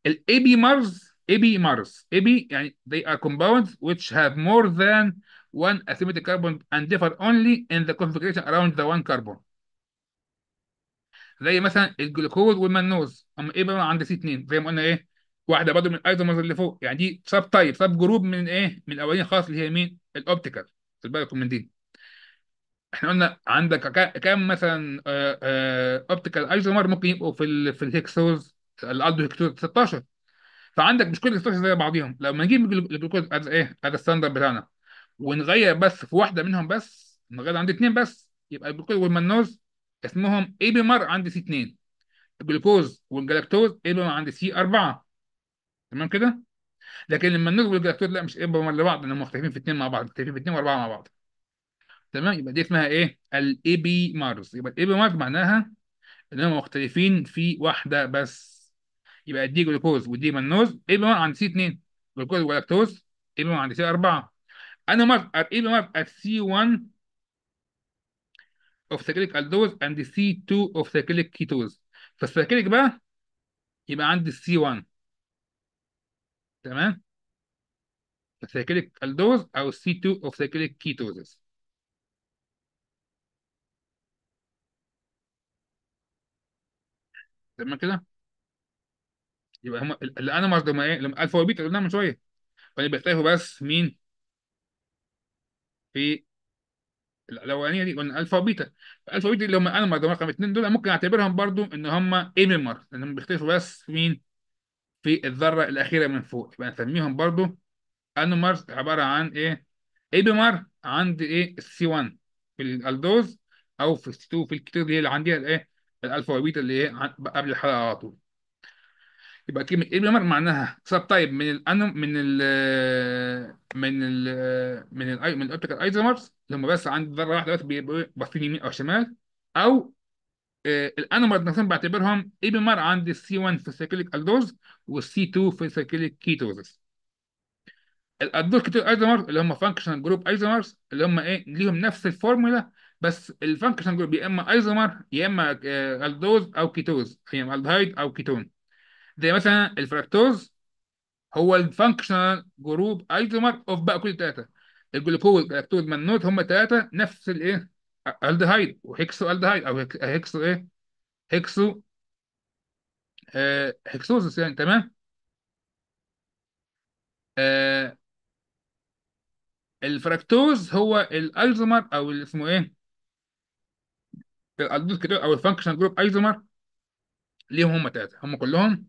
الايبيمرز مارس AB يعني they are compounds which have more than one asymmetric carbon and differ only in the configuration around the one carbon. زي مثلا الجلوكوز والمنوز اما ايه بقى عند سي 2 زي ما قلنا ايه واحده برضه من الايزومرز اللي فوق يعني دي سب تايب سب جروب من ايه من الاولين خالص اللي هي مين الاوبتيكال خد بالكم من دي احنا قلنا عندك كام مثلا اوبتيكال آه، ايزومر آه، ممكن يبقوا في ال في الهكسوز الالدو هكسوز 16 فعندك مش كل الاستراكشر زي بعضيهم لما نجيب الجلوكوز از ايه از الستاندرد بتاعنا ونغير بس في واحده منهم بس نغير عندي اثنين بس يبقى الجلوكوز والمنوز اسمهم اي بيمر عندي سي 2 الجلوكوز والجلاكتوز اي بيمر عندي سي 4 تمام كده لكن المنوز والجلاكتوز لا مش اي بيمر لبعض انهم مختلفين في اثنين مع بعض مختلفين في اثنين واربعه مع بعض تمام يبقى دي اسمها ايه الاي بي مارز يبقى الاي بي مارز معناها انهم مختلفين في واحده بس يبقى دي جلوكوز ودي اي بي 1 عند سي 2 جلوكوز ولاكتوز بي 1 عند سي 4 انا مارك بي بيبقى ات سي 1 اوف سايكليك الدوز اند سي 2 اوف سايكليك كيتوز فالسايكليك بقى يبقى عند السي 1 تمام السايكليك الدوز او سي 2 اوف سايكليك كيتوز تمام كده يبقى هم اللي انا مصدر ايه لما الفا وبيتا قلناها من شويه فانا بيختلفوا بس مين في الاولانيه دي قلنا الفا وبيتا الفا وبيتا اللي هم انا مصدر إيه، رقم اثنين دول ممكن اعتبرهم برضو ان هم ايميمر لان هم بيختلفوا بس في مين في الذره الاخيره من فوق يبقى نسميهم برضو انومرز عباره عن ايه ايبيمر عند ايه السي 1 في الالدوز او في السي 2 في الكتير دي اللي عندها الايه الالفا وبيتا اللي هي قبل الحلقه على طول يبقى كلمة إيمر معناها سب تايب من ال من ال آه، من ال آه، من ال من الأوبتيكال ايزومرز اللي هم بس عند ذرة واحدة بس باصين يمين أو شمال أو آه، الانيمالز نفسهم بعتبرهم ايبيمر عند السي 1 في السيكليك الدوز والسي 2 في السيكليك كيتوزس الادوز كيتو ايزومرز اللي هم فانكشنال جروب ايزومرز اللي هم ايه ليهم نفس الفورمولا بس الفانكشنال جروب يا اما ايزومر يا اما الدوز او كيتوز يعني الدهايد او كيتون زي مثلا الفركتوز هو الفانكشنال جروب ايزومر اوف بقى كل ثلاثه الجلوكوز واللاكتوز والمنوت هم ثلاثه نفس الايه الدهايد وهيكسو الدهايد او هيكسو ايه هيكسو آه هيكسوزس يعني تمام آه الفركتوز هو الايزومر او اللي اسمه ايه الالدوز او الفانكشنال جروب ايزومر ليهم هم ثلاثه هم كلهم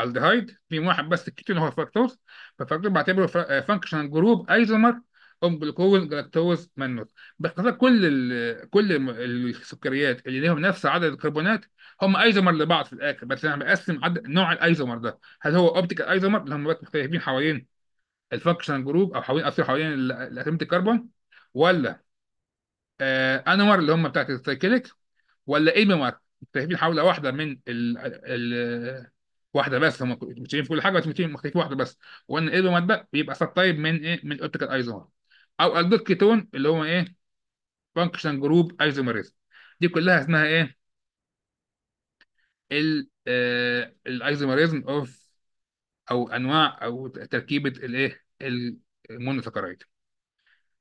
الدهايد في واحد بس الكيتون هو فركتوز فالفراكتوز بعتبره فانكشنال جروب ايزومر ام جلوكوز جلاكتوز منوز باختصار كل الـ كل السكريات اللي ليهم نفس عدد الكربونات هم ايزومر لبعض في الاخر بس انا بقسم عدد نوع الايزومر ده هل هو اوبتيكال ايزومر اللي هم مختلفين حوالين الفانكشنال جروب او حوالين اصلا حوالين الاتمت الكربون ولا آه انومر اللي هم بتاعت السايكليك ولا ايمومر مختلفين حول واحده من ال ال واحده بس هم متشابهين في كل حاجه بس مختلفين في واحده بس وان ايه مدبق بيبقى سب تايب من ايه من اوبتيكال ايزومر او الدوت كيتون اللي هو ايه فانكشن جروب ايزومريز دي كلها اسمها ايه ال آه، الايزومريزم اوف او انواع او تركيبه الايه المونوساكرايد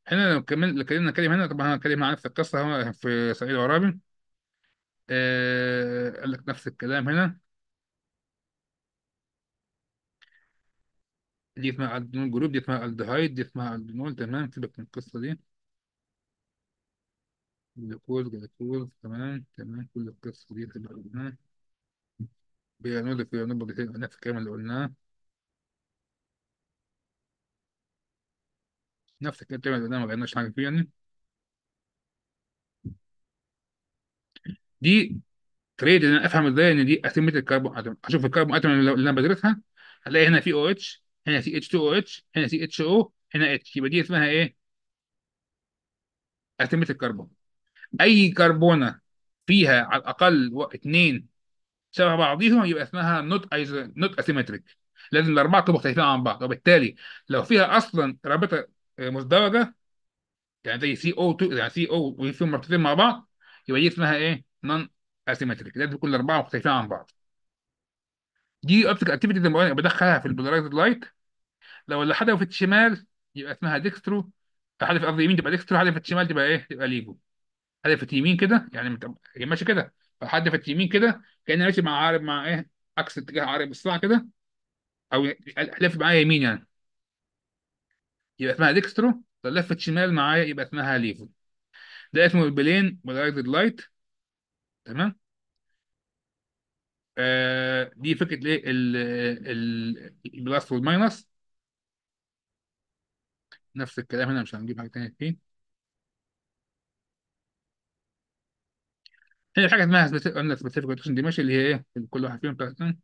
هنا لو كملنا لو كلمنا كلمه هنا طبعا هنتكلم عن نفس القصه في سعيد العرابي آه قال لك نفس الكلام هنا دي اسمها الدينول جروب دي اسمها الدهايد دي اسمها الدينول تمام سيبك من القصه دي جلوكوز جلوكوز تمام تمام كل القصه دي اللي قلناها بيانول بيانول نفس الكلام اللي قلناه نفس الكلام اللي قلناه ما غيرناش حاجه فيه يعني دي تريد ان افهم ازاي ان دي اسيمتريك الكربون اتم اشوف الكربون اتم اللي انا بدرسها هلاقي هنا في او اتش هنا سي اتش 2 او اتش هنا سي اتش او هنا اتش يبقى دي اسمها ايه؟ اتمت الكربون اي كربونه فيها على الاقل اثنين شبه بعضيهم يبقى اسمها نوت ايز نوت اسيمتريك لازم الاربعه تكون مختلفين عن بعض وبالتالي لو فيها اصلا رابطه مزدوجه يعني زي سي او 2 يعني سي او وفيهم مربوطين مع بعض يبقى دي اسمها ايه؟ نون اسيمتريك لازم يكون الاربعه مختلفين عن بعض دي اوبتيك ما معينه بدخلها في البولاريزد لايت لو اللي حدفت الشمال يبقى اسمها ديكسترو حدفت قصدي يمين تبقى ديكسترو حدفت شمال تبقى ايه تبقى ليجو حدفت يمين كده يعني هي ماشي كده في يمين كده كان ماشي مع عارب مع ايه عكس اتجاه عارب الصاع كده او لف معايا يمين يعني يبقى اسمها ديكسترو لو لفت شمال معايا يبقى اسمها ليفو ده اسمه البلين بولارايزد لايت تمام آه، دي فكره ايه ال- ال- البلس والماينس نفس الكلام هنا مش هنجيب حاجه تانيه فين هي حاجه اسمها قلنا سبيسيفيك روتيشن دي ماشي اللي هي ايه كل واحد فيهم بتاعتنا.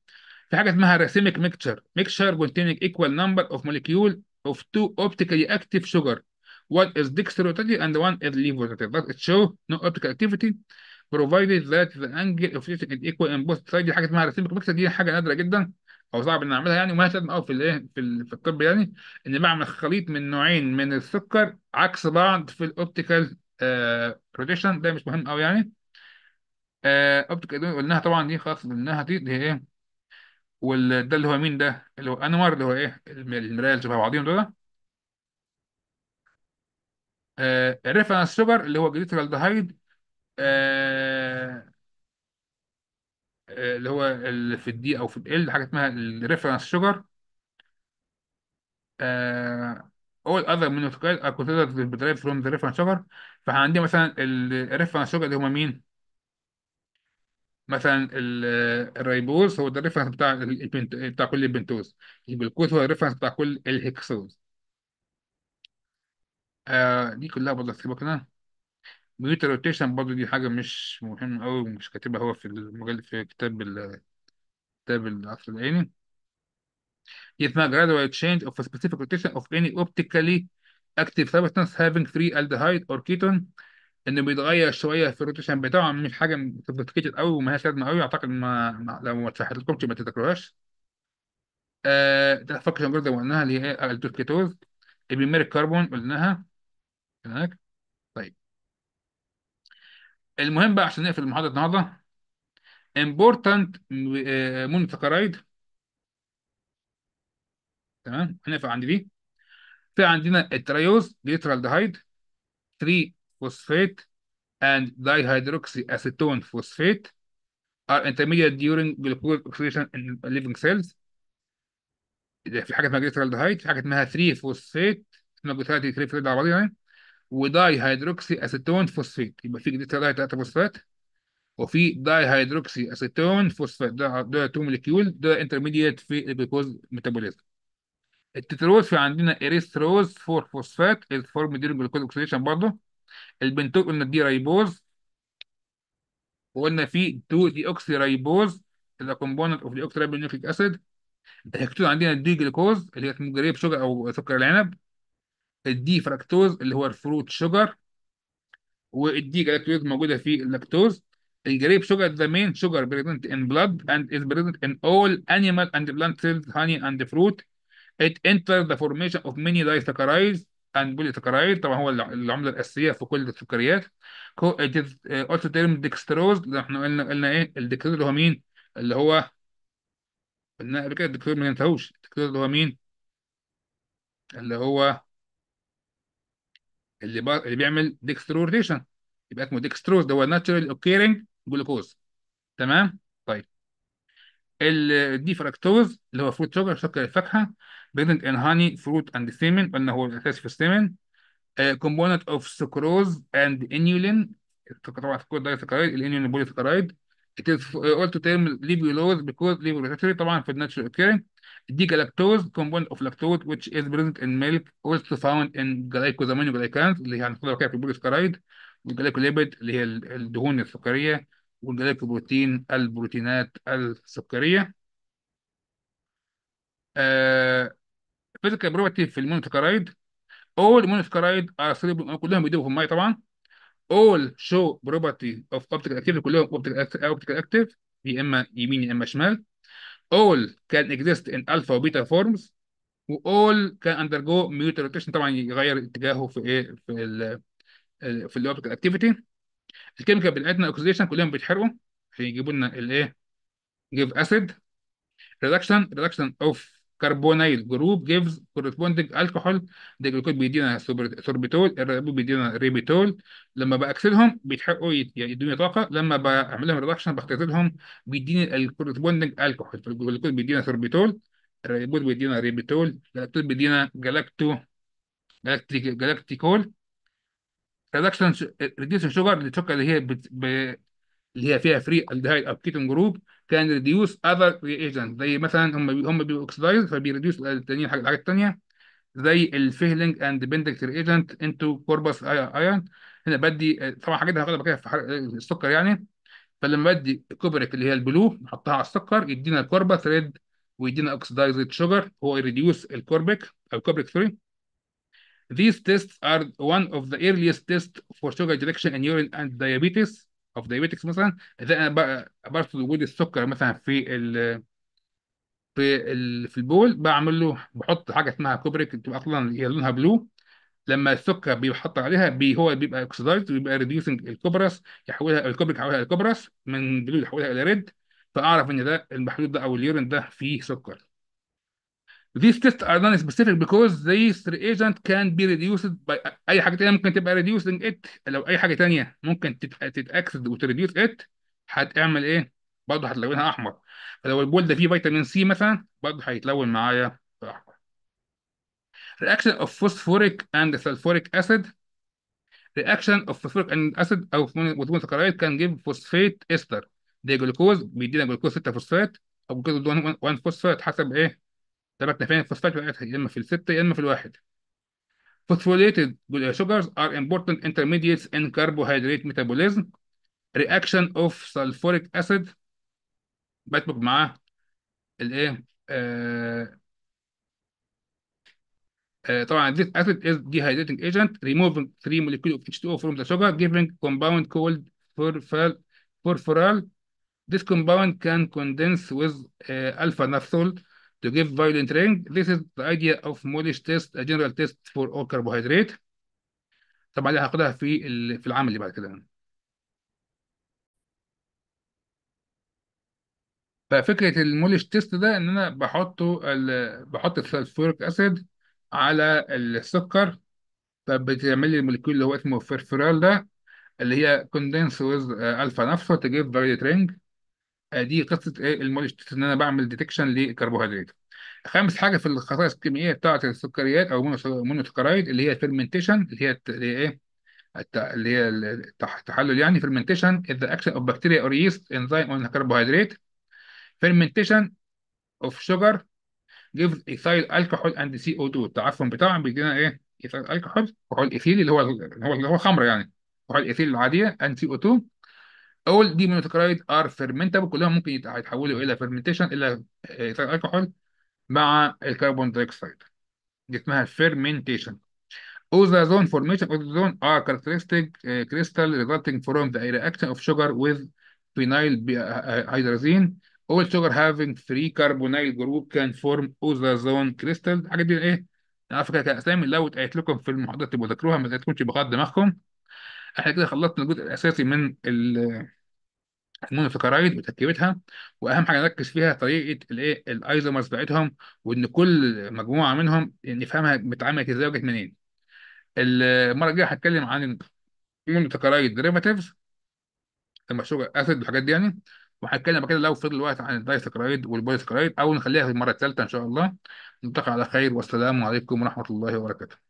في حاجه اسمها راسيميك ميكتشر ميكتشر containing ايكوال نمبر اوف موليكيول اوف تو اوبتيكالي active شوجر one is dextrotati and one is levodotaty that it show no optical activity provided that the angle of rotation is equal in both sides دي حاجه اسمها reciprocal دي حاجه نادره جدا او صعب ان اعملها يعني ومثلا اه في الايه في, الطب يعني ان بعمل خليط من نوعين من السكر عكس بعض في الاوبتيكال آه روتيشن ده مش مهم قوي يعني آه اوبتيكال قلناها طبعا دي خلاص قلناها دي دي ايه وده اللي هو مين ده اللي هو انور اللي هو ايه المرايه اللي شبه بعضيهم دول آه الريفرنس سوبر اللي هو جليترالدهايد آه، آه، اللي هو اللي في الدي او في ال حاجه اسمها الريفرنس شوجر اول اذر من are considered derived فروم ذا ريفرنس شوجر فاحنا عندنا مثلا الريفرنس شوجر اللي هم مين؟ مثلا الريبوز هو ده الريفرنس بتاع بتاع كل البنتوز الجلوكوز هو الريفرنس بتاع كل الهكسوز آه دي كلها برضه سيبك كده ودي روتيشن برضه دي حاجة مش مهمة أوي مش كاتبها هو في المجال في كتاب ال- كتاب العصر العيني إيه؟ If my graduate change of a specific rotation of any optically active substance having free aldehyde or ketone انه بيتغير شويه في الروتيشن بتاعه مش حاجه سوفيستيكيتد وما ومالهاش لازمه أوي اعتقد ما, ما لو ما اتشرحت لكمش ما تذاكروهاش آه ده فاكر جرده وقلناها اللي هي الدوكيتوز البيمير كربون قلناها هناك المهم بقى عشان نقفل المحاضرة النهاردة important مونوساكرايد تمام هنقف عند دي في عندنا التريوز ديترالدهايد 3 فوسفات and dihydroxyacetone phosphate are intermediate during glucose oxidation in living cells في حاجه اسمها جليسرالدهايد في حاجه اسمها 3 فوسفات اسمها جلوترات 3 فوسفات على بعضيها يعني وداي هيدروكسي اسيتون فوسفيت يبقى في جديد تلاتة فوسفات وفي داي هيدروكسي اسيتون فوسفات ده ده تو موليكيول ده انترميديت في الجلوكوز ميتابوليزم التتروز في عندنا اريستروز فور فوسفات فورم دي الجلوكوز اوكسيديشن برضه البنتول قلنا دي ريبوز وقلنا في 2 دي اوكسي ريبوز ذا كومبوننت اوف دي اوكسي ريبوز نيوكليك اسيد الهكتون عندنا دي جلوكوز اللي هي اسمه جريب شوجر او سكر العنب الدي فركتوز اللي هو الفروت شوجر والدي جلاكتوز موجوده في اللاكتوز الجريب شوجر ذا مين شوجر بريزنت ان بلاد اند از بريزنت ان اول انيمال اند بلانت سيلز هاني اند فروت ات انتر ذا فورميشن اوف ميني دايساكرايز اند بوليساكرايد طبعا هو العمله الاساسيه في كل السكريات ات از uh, also تيرم ديكستروز اللي احنا قلنا قلنا ايه الديكستروز اللي هو مين اللي هو قلنا قبل كده الدكتور ما ننساهوش الدكتور اللي هو مين اللي هو اللي با... اللي بيعمل ديكستروريشن يبقى اسمه ديكستروز ده هو ناتشرال اوكيرنج جلوكوز تمام طيب فركتوز اللي هو فروت شوجر سكر الفاكهه بريزنت ان هاني فروت اند سيمن قلنا هو الاساس في السيمن كومبوننت اوف سكروز اند انيولين طبعا سكروز ده سكرايد الانيولين بولي سكرايد it is also termed libulose because libulose طبعا في الناتشرال اوكيرنج degalactose compound of lactose which is present in milk also found in glycosaminoglycans اللي هي هنخدها كده في البوليسكرايد والجلايكوليبيد اللي هي الدهون السكريه والجلايكوبروتين البروتينات السكريه فيزيكال آه، بروبرتي في المونوسكرايد all monosaccharides are soluble كلهم بيدوبوا في الميه طبعا all show property of optical activity كلهم optical active يا اما يمين يا اما شمال all can exist in alpha و beta forms و all can undergo mutual rotation طبعا يغير اتجاهه في ايه في ال في optical activity الكيميكال بتاعتنا oxidation كلهم بيتحرقوا هيجيبوا لنا الايه give acid reduction reduction of كربونيل جروب جيفز كورسبوندنج الكحول ده الجلوكوز بيدينا سوربيتول الريبو بيدينا ريبيتول لما باكسلهم بيتحققوا يعني يدوني طاقه لما بعمل لهم ريدكشن بختزلهم بيديني الكورسبوندنج الكحول فالجلوكوز بيدينا سوربيتول الريبوز بيدينا ريبيتول الجلاكتول بيدينا جلاكتو جلاكتيك جلاكتيكول ريدكشن ريديوس شوجر اللي هي اللي هي فيها فري الدهايد اب كيتون جروب كان ريديوس اذر ريجنت زي مثلا هم هم بيبقوا فبيريديوس التانيين الحاجات التانيه زي الفيهلينج اند بندكتر ايجنت انتو كوربس ايرون هنا بدي طبعا حاجات دي هاخدها في السكر يعني فلما بدي كوبريك اللي هي البلو نحطها على السكر يدينا الكوربس ريد ويدينا اوكسدايزد شوجر هو يريديوس الكوربك او كوبريك سوري These tests are one of the earliest tests for sugar direction in urine and diabetes اوف دايبيتكس مثلا اذا بقى برصد وجود السكر مثلا في ال في ال في البول بعمل له بحط حاجه اسمها كوبريك بتبقى اصلا هي لونها بلو لما السكر بيتحط عليها بي هو بيبقى اوكسدايز بيبقى ريديوسنج الكوبرس يحولها الكوبريك يحولها الكوبرس من بلو يحولها الى ريد فاعرف ان ده المحلول ده او اليورين ده فيه سكر These tests are non-specific because this reagent can be reduced by أي حاجة تانية ممكن تبقى reducing it لو أي حاجة تانية ممكن تتأكسد وتريديوس it هتعمل إيه؟ برضه هتلونها أحمر فلو البول ده فيه فيتامين سي مثلا برضه هيتلون معايا أحمر. Reaction of phosphoric and sulfuric acid reaction of phosphoric and acid أو monosaccharide can give phosphate ester ده جلوكوز بيدينا جلوكوز 6 فوسفات أو جلوكوز 1 فوسفات حسب إيه؟ تبقى نفعين الفوسفات بتاعتها يا اما في الستة يا اما في الواحد Phosphorylated sugars are important intermediates in carbohydrate metabolism. Reaction of sulfuric acid بطبق معاه الايه طبعا this acid is dehydrating agent removing three molecules of H2O from the sugar giving compound called porphyral. This compound can condense with uh, alpha naphthol. to give violent ring. This is the idea of Molish test, a general test for all carbohydrate. طبعا دي هاخدها في في العمل اللي بعد كده. ففكره المولش تيست ده ان انا بحطه ال... بحط السلفوريك اسيد على السكر فبتعمل لي الموليكيول اللي هو اسمه فرفرال ده اللي هي كوندنس ويز الفا نفسه تجيب فايلت رينج آه، دي قصه ايه المولش ان انا بعمل ديتكشن للكربوهيدرات خامس حاجه في الخصائص الكيميائيه بتاعه السكريات او المونوسكرايد اللي هي فيرمنتيشن اللي هي اللي ايه اللي هي إيه؟ التحلل يعني فيرمنتيشن اذا اكشن اوف بكتيريا اور ييست انزيم اون كربوهيدرات فيرمنتيشن اوف شوجر جيف ايثايل الكحول اند سي او 2 التعفن بتاعهم بيجي لنا ايه ايثايل الكحول كحول ايثيل اللي هو اللي هو خمر يعني كحول ايثيل العاديه اند سي او 2 all demonosaccharide are fermentable كلهم ممكن يتحولوا الى fermentation الى ايثايل الكحول مع الكربون دايوكسيد دي اسمها fermentation Ozone formation ozone are characteristic uh, crystal resulting from the reaction of sugar with phenyl hydrazine. All sugar having three carbonyl group can form ozone crystal. الحاجات دي ايه؟ على فكره كاسامي لو اتقالت لكم في المحاضره تبقوا ذاكروها ما تكونش بغض دماغكم. احنا كده خلصنا الجزء الاساسي من ال المونوساكرايد وتركيبتها واهم حاجه نركز فيها طريقه الايه الايزومرز بتاعتهم وان كل مجموعه منهم نفهمها بتتعامل ازاي وجت منين المره الجايه هتكلم عن المونوساكرايد ديريفاتيفز لما اسيد والحاجات دي يعني وهتكلم كده لو فضل الوقت عن الدايسكرايد والبوليسكرايد او نخليها في المره الثالثه ان شاء الله نلتقي على خير والسلام عليكم ورحمه الله وبركاته